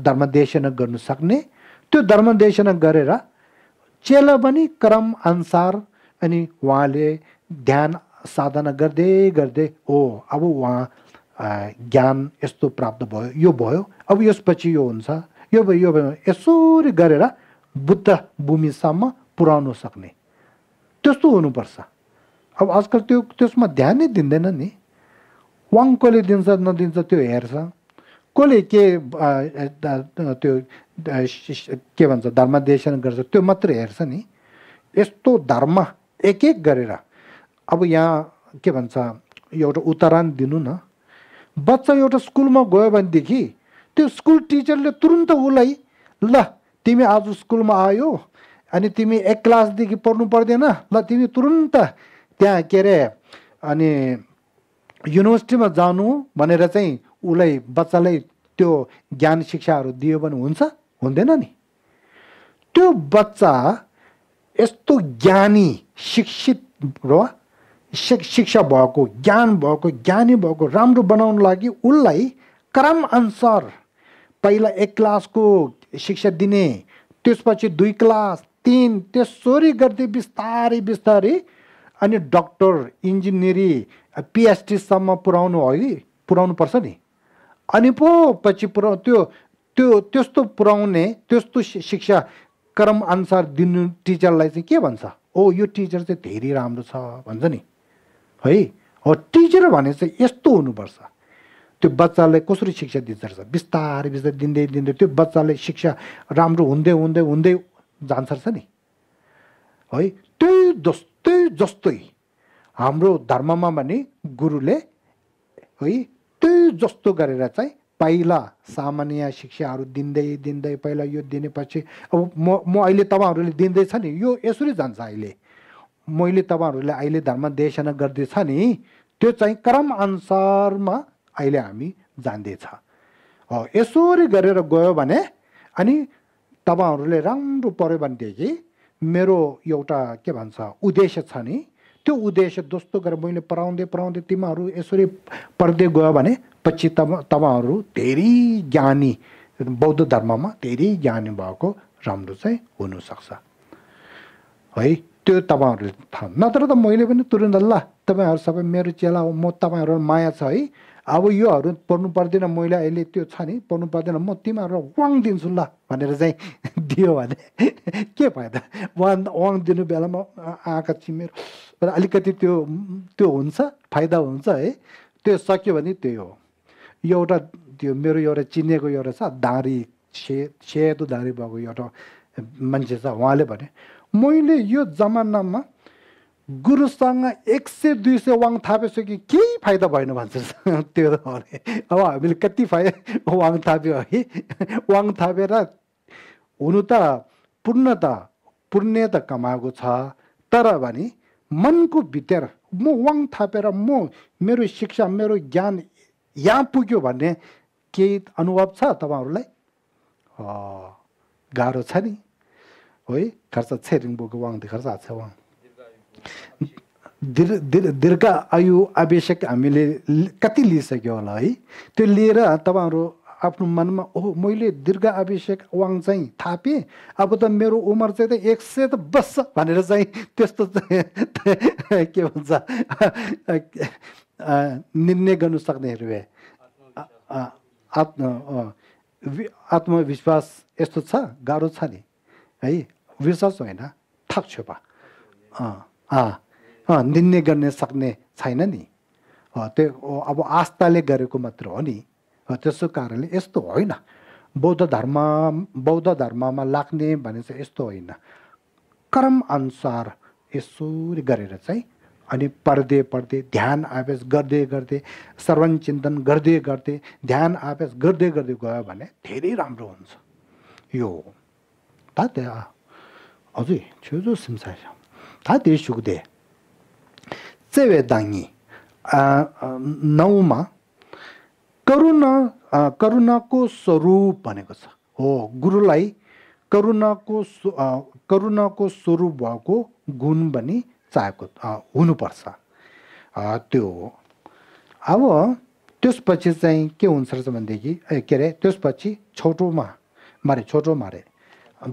धर्मदेशन गर्नु सक्ने त्यो धर्मदेशन गरेर चेला पनि क्रम अनुसार अनि उहाँले ध्यान साधना गर्दै गर्दै हो अब उहाँ ज्ञान यस्तो प्राप्त भयो यो भयो अब यसपछि यो हुन्छ यो भयो यो भयो यसरी गरेर बुद्ध भूमिसम्म पुर्याउन सक्ने त्यस्तो हुनुपर्छ अब आजकल त्यो त्यसमा ध्यानै दिँदैन नि वाङ कसले दिन्छ नदिन्छ त्यो हेर्छ कसले के त्यो के भन्छ धर्म देशन गर्छ त्यो मात्र हेर्छ नि यस्तो धर्म एक एक गरेर अब यहाँ के भन्छ एउटा उदाहरण दिनु न बच्चा एउटा स्कुलमा गयो भनेदेखि त्यो स्कुल टिचरले तुरुन्त उसलाई ल तिमी आज स्कुलमा आयो अनि तिमी एक क्लासदेखि पढ्नु पर्दैन ल तिमी तुरुन्त त्यहाँ के अरे अनि युनिभर्सिटीमा जानु भनेर चाहिँ उसलाई बच्चालाई त्यो ज्ञान शिक्षाहरू दियो भने हुन्छ हुँदैन नि त्यो बच्चा यस्तो ज्ञानी शिक्षित र शिक्षा भएको ज्ञान भएको ज्ञानी भएको राम्रो बनाउनु लागि उसलाई क्रम अनुसार पहिला एक क्लासको शिक्षा दिने त्यसपछि दुई क्लास तिन त्यसरी गर्दै बिस्तारै बिस्तारै अनि डक्टर इन्जिनियरी पिएचडीसम्म पुऱ्याउनु हो कि पुऱ्याउनु पर्छ नि अनि पो पछि पुऱ्याउ त्यो त्यो त्यस्तो पुऱ्याउने त्यस्तो शिक्षा क्रम अनुसार दिनु टिचरलाई चाहिँ के भन्छ ओ यो टिचर चाहिँ धेरै राम्रो छ भन्छ नि है हो टिचर भने चाहिँ यस्तो हुनुपर्छ त्यो बच्चालाई कसरी शिक्षा दिँदो रहेछ बिस्तारै बिस्तारै दिँदै दिँदै त्यो बच्चाले शिक्षा राम्रो हुँदै हुँदै हुँदै जान्सर छ नि है त्यही जस्तै जस्तै हाम्रो धर्ममा भने गुरुले है त्यही जस्तो गरेर चाहिँ पहिला सामान्य शिक्षाहरू दिँदै दिँदै पहिला यो दिनेपछि अब म म अहिले तपाईँहरूले दिँदैछ नि यो यसरी जान्छ अहिले मैले तपाईँहरूले अहिले धर्म धर्मदेशन गर्दैछ नि त्यो चाहिँ क्रम अनुसारमा अहिले हामी जान्दैछ यसरी गरेर गयो भने अनि तपाईँहरूले राम्रो पऱ्यो भनेदेखि मेरो एउटा के भन्छ उद्देश्य छ नि त्यो उद्देश्य जस्तो गरेर मैले पढाउँदै पढाउँदै तिमीहरू यसरी पढ्दै गयो भने पछि तब तपाईँहरू धेरै ज्ञानी बौद्ध धर्ममा धेरै ज्ञानी भएको राम्रो चाहिँ हुनसक्छ है त्यो तपाईँहरूले थाहा नत्र त मैले पनि तुरुन्त ल तपाईँहरू सबै मेरो चेला हो म तपाईँहरू माया छ है अब योहरू पढ्नु पर्दैन मैले अहिले त्यो छ नि पढ्नु पर्दैन म तिमीहरूलाई वाङ दिन्छु ल भनेर चाहिँ दियो भने के फाइदा वाङ वाङ दिनु बेलामा आँखा चिमेर अलिकति त्यो त्यो हुन्छ फाइदा हुन्छ है त्यो सक्यो भने त्यही हो एउटा त्यो मेरो एउटा चिनेको एउटा छ धारी छे सेतो धारी भएको एउटा मान्छे छ उहाँले भने मैले यो जमानामा गुरुसँग एक सय दुई सय वाङ थापेसक्यो केही फाइदा भएन भन्छ त्यो त अब हामीले कति फाइदा वाङ थाप्यो है वाङ थापेर हुनु त पुण्य त पुण्य त कमाएको छ तर भने मनको भित्र म वाङ थापेर म मेरो शिक्षा मेरो ज्ञान यहाँ पुग्यो भन्ने केही अनुभव छ तपाईँहरूलाई गाह्रो छ नि है खर्च छेरिङ बोक्यो वाङ खर्च छ वाङ दीर् दीर् दीर्घ आयु आवश्यक हामीले कति लिइसक्यो होला है त्यो लिएर तपाईँहरू आफ्नो मनमा ओहो मैले दीर्घ आवश्यक वाङ चाहिँ थापेँ अब त मेरो उमेर चाहिँ त एक सय त बस्छ भनेर चाहिँ त्यस्तो के भन्छ निर्णय गर्नु सक्नेहरू आत्म आत्मविश्वास यस्तो छ गाह्रो छ नि है विश्वास होइन थाक्छु पा निर्णय गर्ने सक्ने छैन नि त्यो अब आस्थाले गरेको मात्र हो नि त्यसो कारणले यस्तो होइन बौद्ध धर्म बौद्ध धर्ममा लाग्ने भने चाहिँ यस्तो होइन कर्म अनुसार यसरी गरेर चाहिँ अनि पढ्दै पढ्दै ध्यान आवेश गर्दै गर्दै श्रवण चिन्तन गर्दै गर्दै ध्यान आवेश गर्दै गर्दै गयो भने धेरै राम्रो हुन्छ यो हो हजुर छिजो सिमसा 다 되슈그데 제외당이 아 나우마 करुणा करुणाको स्वरूप भनेको छ हो गुरुलाई करुणाको करुणाको स्वरूप भएको गुण पनि चाहेको हुनुपर्छ त्यो हो अब त्यसपछि चाहिँ के हुन्छ रहेछ भनेदेखि के अरे त्यसपछि छोटोमा मारे छोटो मारे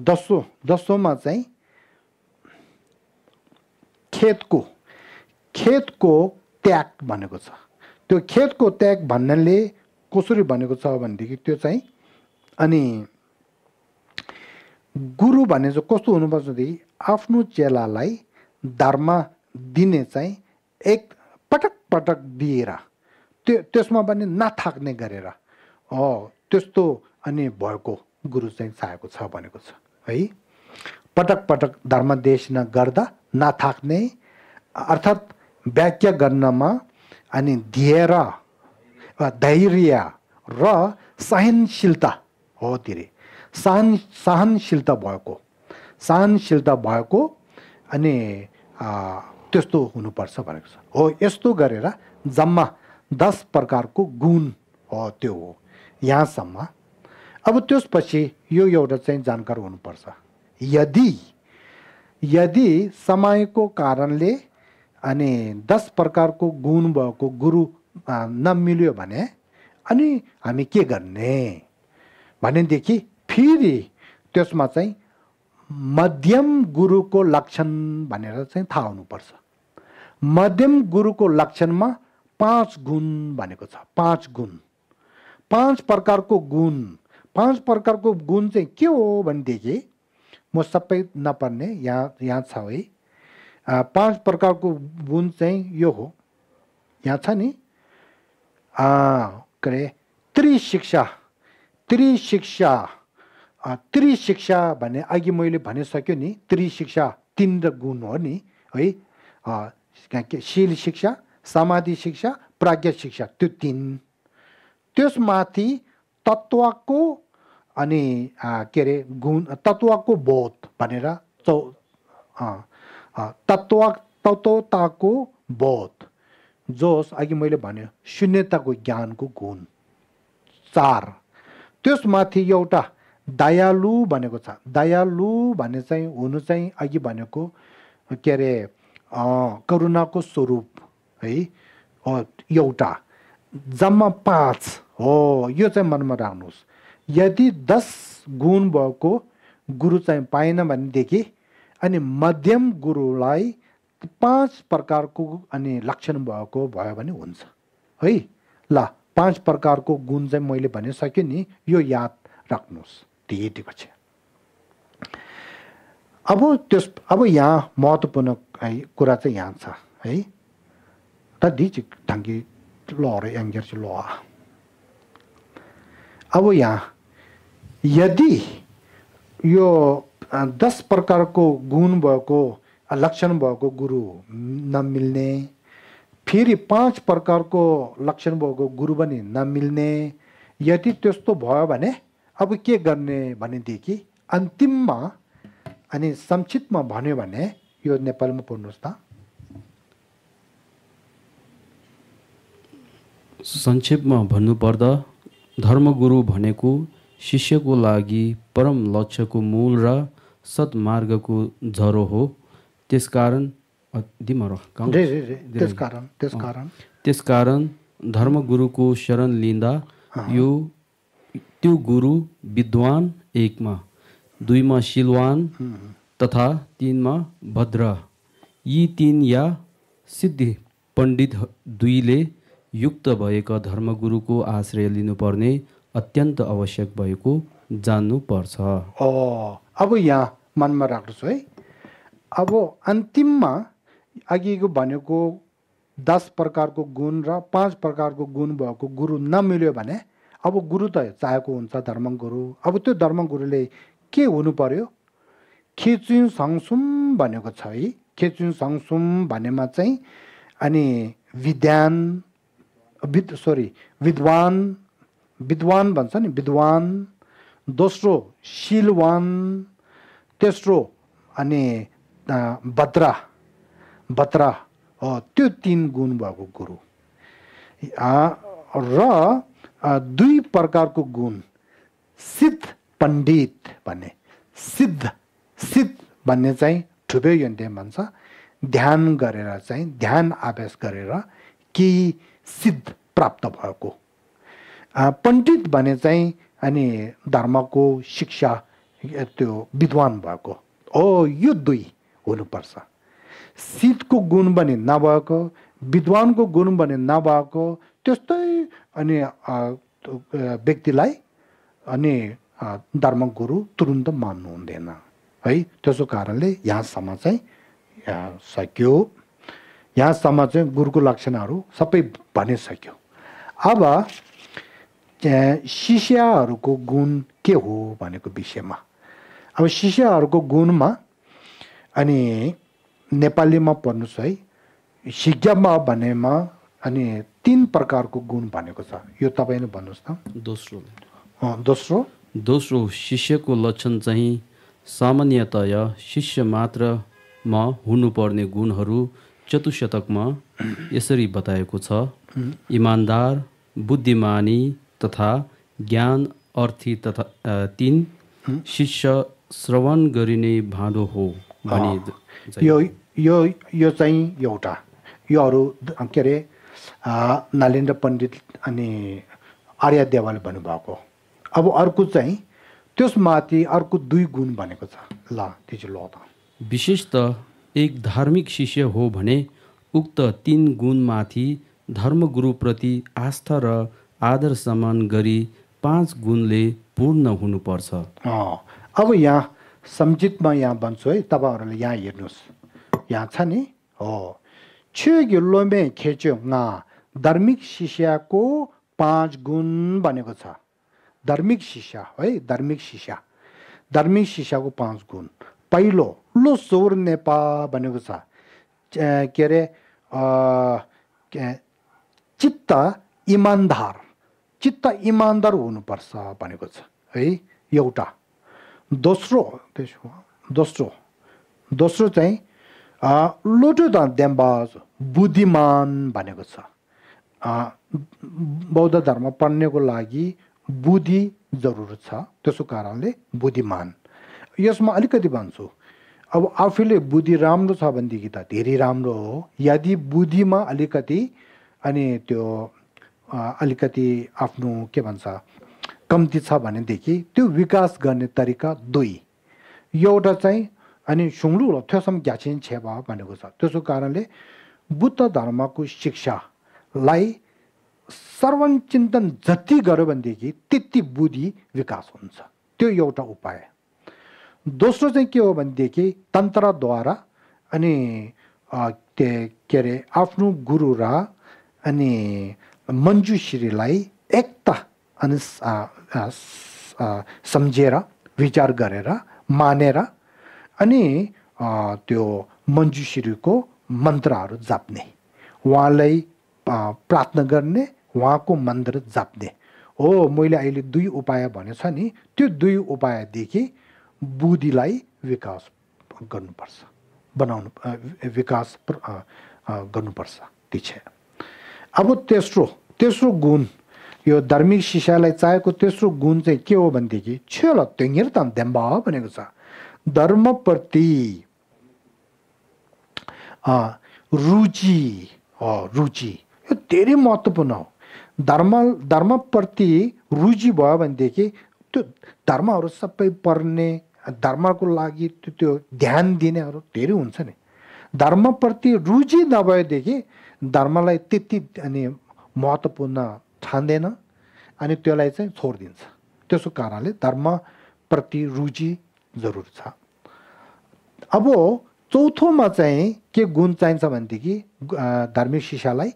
दसौँ दसौँमा चाहिँ खेतको खेतको त्याग भनेको छ त्यो खेतको त्याग भन्नाले कसरी भनेको छ भनेदेखि त्यो चाहिँ अनि गुरु भने चाहिँ कस्तो हुनुपर्छ भनेदेखि आफ्नो चेलालाई धर्म दिने चाहिँ एक पटक पटक दिएर त्यो त्यसमा पनि नथाक्ने गरेर हो त्यस्तो अनि भएको गुरु चाहिँ चाहेको छ भनेको छ है पटक पटक धर्मदेश गर्दा नथाक्ने अर्थात् व्याख्या गर्नमा अनि धेर र धैर्य र सहनशीलता हो तिरे सहन सहनशीलता भएको सहनशीलता भएको अनि त्यस्तो हुनुपर्छ भनेको छ हो यस्तो गरेर जम्मा दस प्रकारको गुण हो त्यो हो यहाँसम्म अब त्यसपछि यो एउटा चाहिँ जानकार हुनुपर्छ यदि यदि समयको कारणले अनि दस प्रकारको गुण भएको गुरु नमिल्यो भने अनि हामी के गर्ने भनेदेखि फेरि त्यसमा चाहिँ मध्यम गुरुको लक्षण भनेर चाहिँ थाहा हुनुपर्छ मध्यम गुरुको लक्षणमा पाँच गुण भनेको छ पाँच गुण पाँच प्रकारको गुण पाँच प्रकारको गुण चाहिँ के हो भनेदेखि म सबै नपर्ने यहाँ यहाँ छ है पाँच प्रकारको गुण चाहिँ यो हो यहाँ छ नि के अरे त्रिशिक्षा त्रिशिक्षा त्रिशिक्षा भन्ने अघि मैले भनिसक्यो नि त्रिशिक्षा र गुण हो नि है के शील शिक्षा समाधि शिक्षा प्राज्ञ शिक्षा त्यो तिन त्यसमाथि तत्त्वको अनि के अरे गुण तत्त्वको बोध भनेर चौ तत्त्व तत्त्वताको बोध जोस अघि मैले भने शून्यताको ज्ञानको गुण चार त्यसमाथि एउटा दयालु भनेको छ दयालु भने चाहिँ हुनु चाहिँ अघि भनेको के अरे करुणाको स्वरूप है एउटा जम्मा पाँच हो यो चाहिँ मनमा राख्नुहोस् यदि दस गुण भएको गुरु चाहिँ पाएन भनेदेखि अनि मध्यम गुरुलाई पाँच प्रकारको अनि लक्षण भएको भयो भने हुन्छ है ल पाँच प्रकारको गुण चाहिँ मैले भनिसकेँ नि यो याद राख्नुहोस् त्यति छ अब त्यस अब यहाँ महत्त्वपूर्ण है कुरा चाहिँ यहाँ छ है र दिची ढङ्गी ल र चाहिँ ल अब यहाँ यदि यो दस प्रकारको गुण भएको लक्षण भएको गुरु नमिल्ने फेरि पाँच प्रकारको लक्षण भएको गुरु पनि नमिल्ने यदि त्यस्तो भयो भने अब के गर्ने भनेदेखि अन्तिममा अनि संक्षिप्तमा भन्यो भने यो नेपालमा पढ्नुहोस् त संक्षेपमा भन्नुपर्दा धर्मगुरु भनेको शिष्यको लागि परम लक्ष्यको मूल र सत्मार्गको झरो हो त्यसकारण त्यसकारण धर्मगुरुको शरण लिँदा यो त्यो गुरु विद्वान एकमा दुईमा शिलवान तथा तिनमा भद्र यी तिन या सिद्धि पण्डित दुईले युक्त भएका धर्मगुरुको आश्रय लिनुपर्ने अत्यन्त आवश्यक भएको जान्नुपर्छ अब यहाँ मनमा राख्नुहोस् है अब अन्तिममा अघिको भनेको दस प्रकारको गुण र पाँच प्रकारको गुण भएको गुरु नमिल्यो भने अब गुरु त चाहेको हुन्छ धर्म गुरु अब त्यो धर्म गुरुले के हुनु पर्यो खेचुन सङसुम भनेको छ है खेचुन सङसुम भनेमा चाहिँ अनि विद्यान विद सरी विद्वान विद्वान भन्छ नि विद्वान दोस्रो शिलवान तेस्रो अनि भद्रा भद्रा हो त्यो तिन गुण भएको गुरु र दुई प्रकारको गुण सिद्ध पण्डित भन्ने सिद्ध सिद्ध भन्ने चाहिँ ठुपे योन्टे भन्छ ध्यान गरेर चाहिँ ध्यान आभ्यास गरेर केही सिद्ध प्राप्त भएको पण्डित भने चाहिँ अनि धर्मको शिक्षा त्यो विद्वान भएको हो यो दुई हुनुपर्छ शीतको गुण भने नभएको विद्वानको गुण भने नभएको त्यस्तै अनि व्यक्तिलाई अनि गुरु तुरुन्त मान्नु हुँदैन है त्यसो कारणले यहाँसम्म चाहिँ सक्यो यहाँसम्म चाहिँ गुरुको लक्षणहरू सबै भनिसक्यो अब शिष्यहरूको गुण के हो भनेको विषयमा अब शिष्यहरूको गुणमा अनि नेपालीमा पढ्नुहोस् है शिक्षामा भनेमा अनि तिन प्रकारको गुण भनेको छ यो तपाईँले भन्नुहोस् त दोस्रो दोस्रो दोस्रो शिष्यको लक्षण चाहिँ सामान्यतया शिष्य मात्रमा हुनुपर्ने गुणहरू चतुशतकमा यसरी बताएको छ इमान्दार बुद्धिमानी तथा ज्ञान अर्थी तथा तिन शिष्य श्रवण गरिने भाँडो हो भने यो यो यो चाहिँ एउटा यो अरू के अरे नालेन्द्र पण्डित अनि आर्य देवालले भन्नुभएको अब अर्को चाहिँ त्यसमाथि अर्को दुई गुण भनेको छ ल त्यो चाहिँ ल त विशेष त एक धार्मिक शिष्य हो भने उक्त तिन गुणमाथि धर्मगुरुप्रति आस्था र आदर सम्मान गरी पाँच गुणले पूर्ण हुनुपर्छ अब यहाँ सम्झितमा यहाँ भन्छु है तपाईँहरूले यहाँ हेर्नुहोस् यहाँ छ नि हो छुलोमे खेच्यो न धार्मिक शिष्यको पाँच गुण भनेको छ धार्मिक शिष्य है धार्मिक शिष्य धार्मिक शिष्यको पाँच गुण पहिलो लो स्वर नेपा भनेको छ के अरे चित्त इमान्दार चित्त इमान्दार हुनुपर्छ भनेको छ है एउटा दोस्रो त्यसो दोस्रो दोस्रो चाहिँ लोटो देम्बाज बुद्धिमान भनेको छ बौद्ध धर्म पढ्नेको लागि बुद्धि जरुर छ त्यसो कारणले बुद्धिमान यसमा अलिकति भन्छु अब आफूले बुद्धि राम्रो छ भनेदेखि त धेरै राम्रो हो यदि बुद्धिमा अलिकति अनि त्यो अलिकति आफ्नो के भन्छ कम्ती छ भनेदेखि त्यो विकास गर्ने तरिका दुई एउटा चाहिँ अनि सुङ्लु र थ्योसम ग्याछिन भयो भनेको छ त्यसको कारणले बुद्ध धर्मको शिक्षालाई सर्वचिन्तन जति गऱ्यो भनेदेखि त्यति बुद्धि विकास हुन्छ त्यो एउटा उपाय दोस्रो चाहिँ के हो भनेदेखि तन्त्रद्वारा अनि के अरे आफ्नो गुरु र अनि मन्जु श्रीलाई एकता अनि सम्झेर विचार गरेर मानेर अनि त्यो मन्जुश्रीको मन्त्रहरू जाप्ने उहाँलाई प्रार्थना गर्ने उहाँको मन्त्र जाप्ने हो मैले अहिले दुई उपाय भनेछ नि त्यो दुई उपायदेखि बुद्धिलाई विकास गर्नुपर्छ बनाउनु विकास गर्नुपर्छ त्यो अब तेस्रो तेस्रो गुण यो धार्मिक शिक्षालाई चाहेको तेस्रो गुण चाहिँ के हो भनेदेखि छेल त्यङ्गेर त देम्बा भनेको छ धर्मप्रति रुचि रुचि यो धेरै महत्त्वपूर्ण हो धर्म धर्मप्रति रुचि भयो भनेदेखि त्यो धर्महरू सबै पढ्ने धर्मको लागि त्यो त्यो ध्यान दिनेहरू धेरै हुन्छ नि धर्मप्रति रुचि नभएदेखि धर्मलाई त्यति अनि महत्त्वपूर्ण ठान्दैन अनि त्यसलाई चाहिँ छोडिदिन्छ त्यसको कारणले धर्मप्रति रुचि जरुर छ अब चौथोमा चाहिँ के गुण चाहिन्छ भनेदेखि धार्मिक शिक्षालाई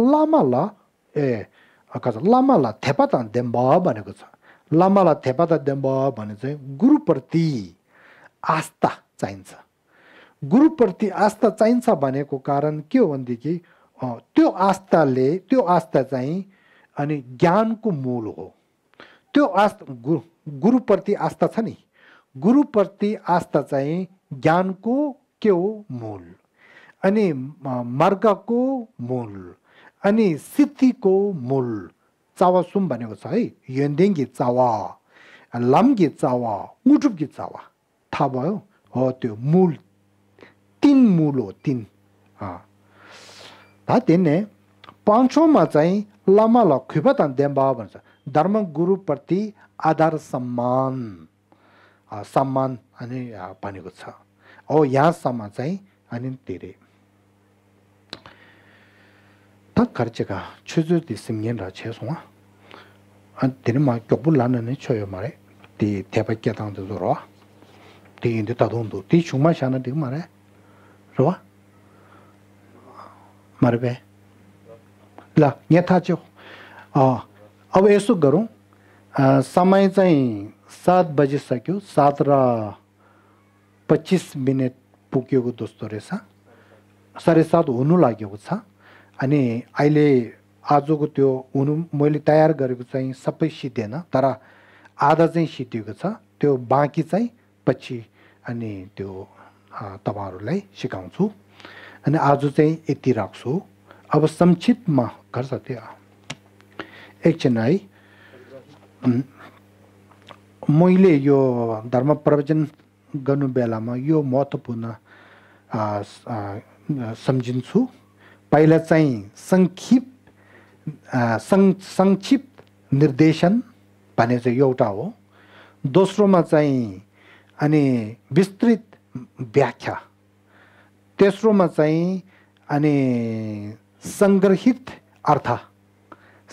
ल ए कस लामाला थेपा त देम्ब भनेको छ लामाला थेपा त देम्ब भने चाहिँ गुरुप्रति आस्था चाहिन्छ गुरुप्रति आस्था चाहिन्छ भनेको कारण के हो भनेदेखि त्यो आस्थाले त्यो आस्था चाहिँ अनि ज्ञानको मूल हो त्यो आस्था गुरु गुरुप्रति आस्था छ नि गुरुप्रति आस्था चाहिँ ज्ञानको के हो मूल अनि मार्गको मूल अनि सिद्धिको मूल चावा सुम भनेको छ है यन्देङ्गी चावा लाम्गी चावा उटुपगी चावा थाहा भयो हो त्यो मूल तिन मूल हो तिन Tā tēne, pāñchō mā tsāi lāma lā khuipa tān tēmbā bāna sā, guru prati ādhār sammān, sammān āni pāni gu tsā, yā sammā tsāi āni tērē. Tā kārchā chūchū tī simgen rā chē sōngā, mā gyōkbū lāna nē chōyō mā rē, tī tēpa tāng rō, tī tī shāna mā rē, rō मर्बे ल यहाँ थाहा थियो अब यसो गरौँ समय चाहिँ सात बजिसक्यो सात र पच्चिस मिनट पुगेको जस्तो रहेछ साढे सात हुनु लागेको छ अनि अहिले आजको त्यो हुनु मैले तयार गरेको चाहिँ सबै सिद्धेन तर आधा चाहिँ सिद्धिएको छ त्यो बाँकी चाहिँ पछि अनि त्यो तपाईँहरूलाई सिकाउँछु अनि आज चाहिँ यति राख्छु अब संक्षिप्तमा गर्छ त्यो एकछिन है मैले यो धर्म प्रवचन गर्नु बेलामा यो महत्त्वपूर्ण सम्झिन्छु पहिला चाहिँ सङ्क्षिप्त संक्षिप्त सङ्क्षिप्त निर्देशन भने चाहिँ एउटा हो दोस्रोमा चाहिँ अनि विस्तृत व्याख्या तेस्रोमा चाहिँ अनि सङ्ग्रहित अर्थ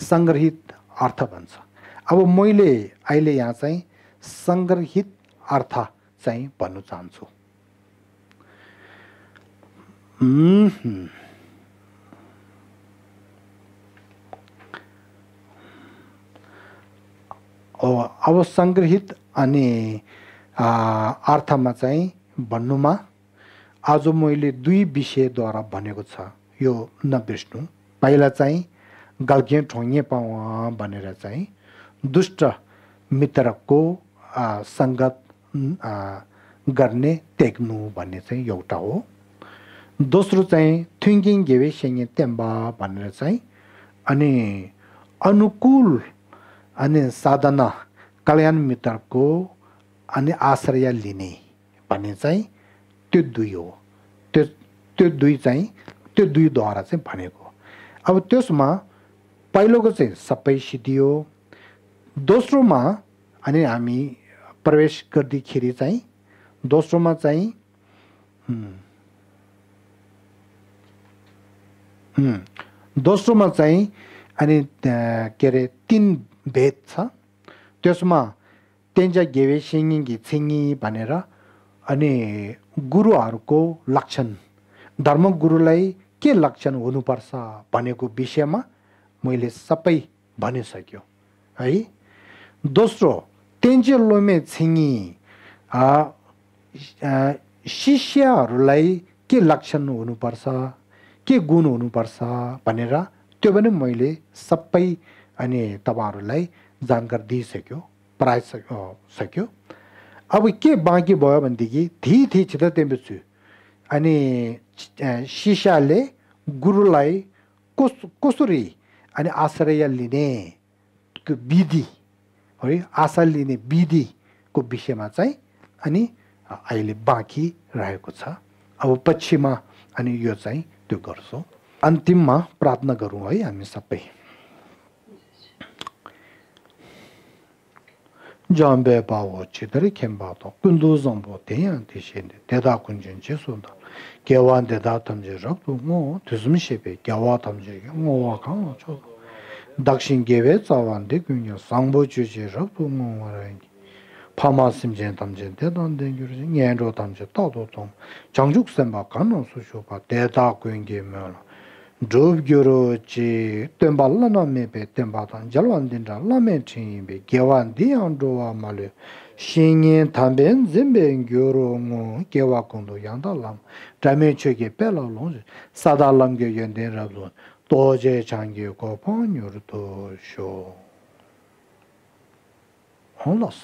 सङ्ग्रहित अर्थ भन्छ अब मैले अहिले यहाँ चाहिँ सङ्ग्रहित अर्थ चाहिँ भन्न चाहन्छु अब सङ्ग्रहित अनि अर्थमा चाहिँ भन्नुमा आज मैले दुई विषयद्वारा भनेको छ यो नबिर्स्नु पहिला चाहिँ गल्के ठोङ्गे पाउँ भनेर चाहिँ दुष्ट मित्रको सङ्गत गर्ने टेक्नु भन्ने चाहिँ एउटा हो दोस्रो चाहिँ थिङ्किङ घेवे सेङ्गे तेम्बा भनेर चाहिँ अनि अनुकूल अनि साधना कल्याण मित्रको अनि आश्रय लिने भन्ने चाहिँ त्यो दुई हो त्यो त्यो दुई चाहिँ त्यो दुई दुईद्वारा चाहिँ भनेको अब त्यसमा पहिलोको चाहिँ सबै सिद्धियो दोस्रोमा अनि हामी प्रवेश गर्दाखेरि चाहिँ दोस्रोमा चाहिँ दोस्रोमा चाहिँ अनि के अरे तिन भेद छ त्यसमा तेन्जा गेवे सिङ्गी घिसिङ्गी भनेर अनि गुरुहरूको लक्षण धर्मगुरुलाई के लक्षण हुनुपर्छ भनेको विषयमा मैले सबै भनिसक्यो है दोस्रो तेन्जे लोमे छिङी शिष्यहरूलाई के लक्षण हुनुपर्छ के गुण हुनुपर्छ भनेर त्यो पनि मैले सबै अनि तपाईँहरूलाई जानकारी दिइसक्यो पढाइसक्यो सक्यो अब के बाँकी भयो भनेदेखि धी धी छिटो तेम्बुछु अनि सिसाले गुरुलाई कस कसरी अनि आश्रय लिने त्यो विधि है आशा लिने विधिको विषयमा चाहिँ अनि अहिले बाँकी रहेको छ अब पछिमा अनि यो चाहिँ त्यो गर्छौँ अन्तिममा प्रार्थना गरौँ है हामी सबै jambay bawo chidari kimbato, kundu zambo tenyan di shindi, deda kunjin chi sunda, gyawan deda tamzi rakdu ngu, tuzum shibi, gyawa tamzi ki ngu wakang lo chodo. Dakshin gyewe cawan di kunya, sangbo chi chi rakdu ngu warangi, pama simjen dedan den gyurisi, nyenro tato su deda dhūb gyūrū chī, tēmbā lā nā mē pē, tēmbā tān calvān dhīn rā, lā mē chīn pē, gyavān dhī an dhūvā mā lī, shīngīn tāmbēn zīmbēn gyūrū ngū, gyavā kundū yāndā lā mē, rāmē chūgī pēlā lūn, sādā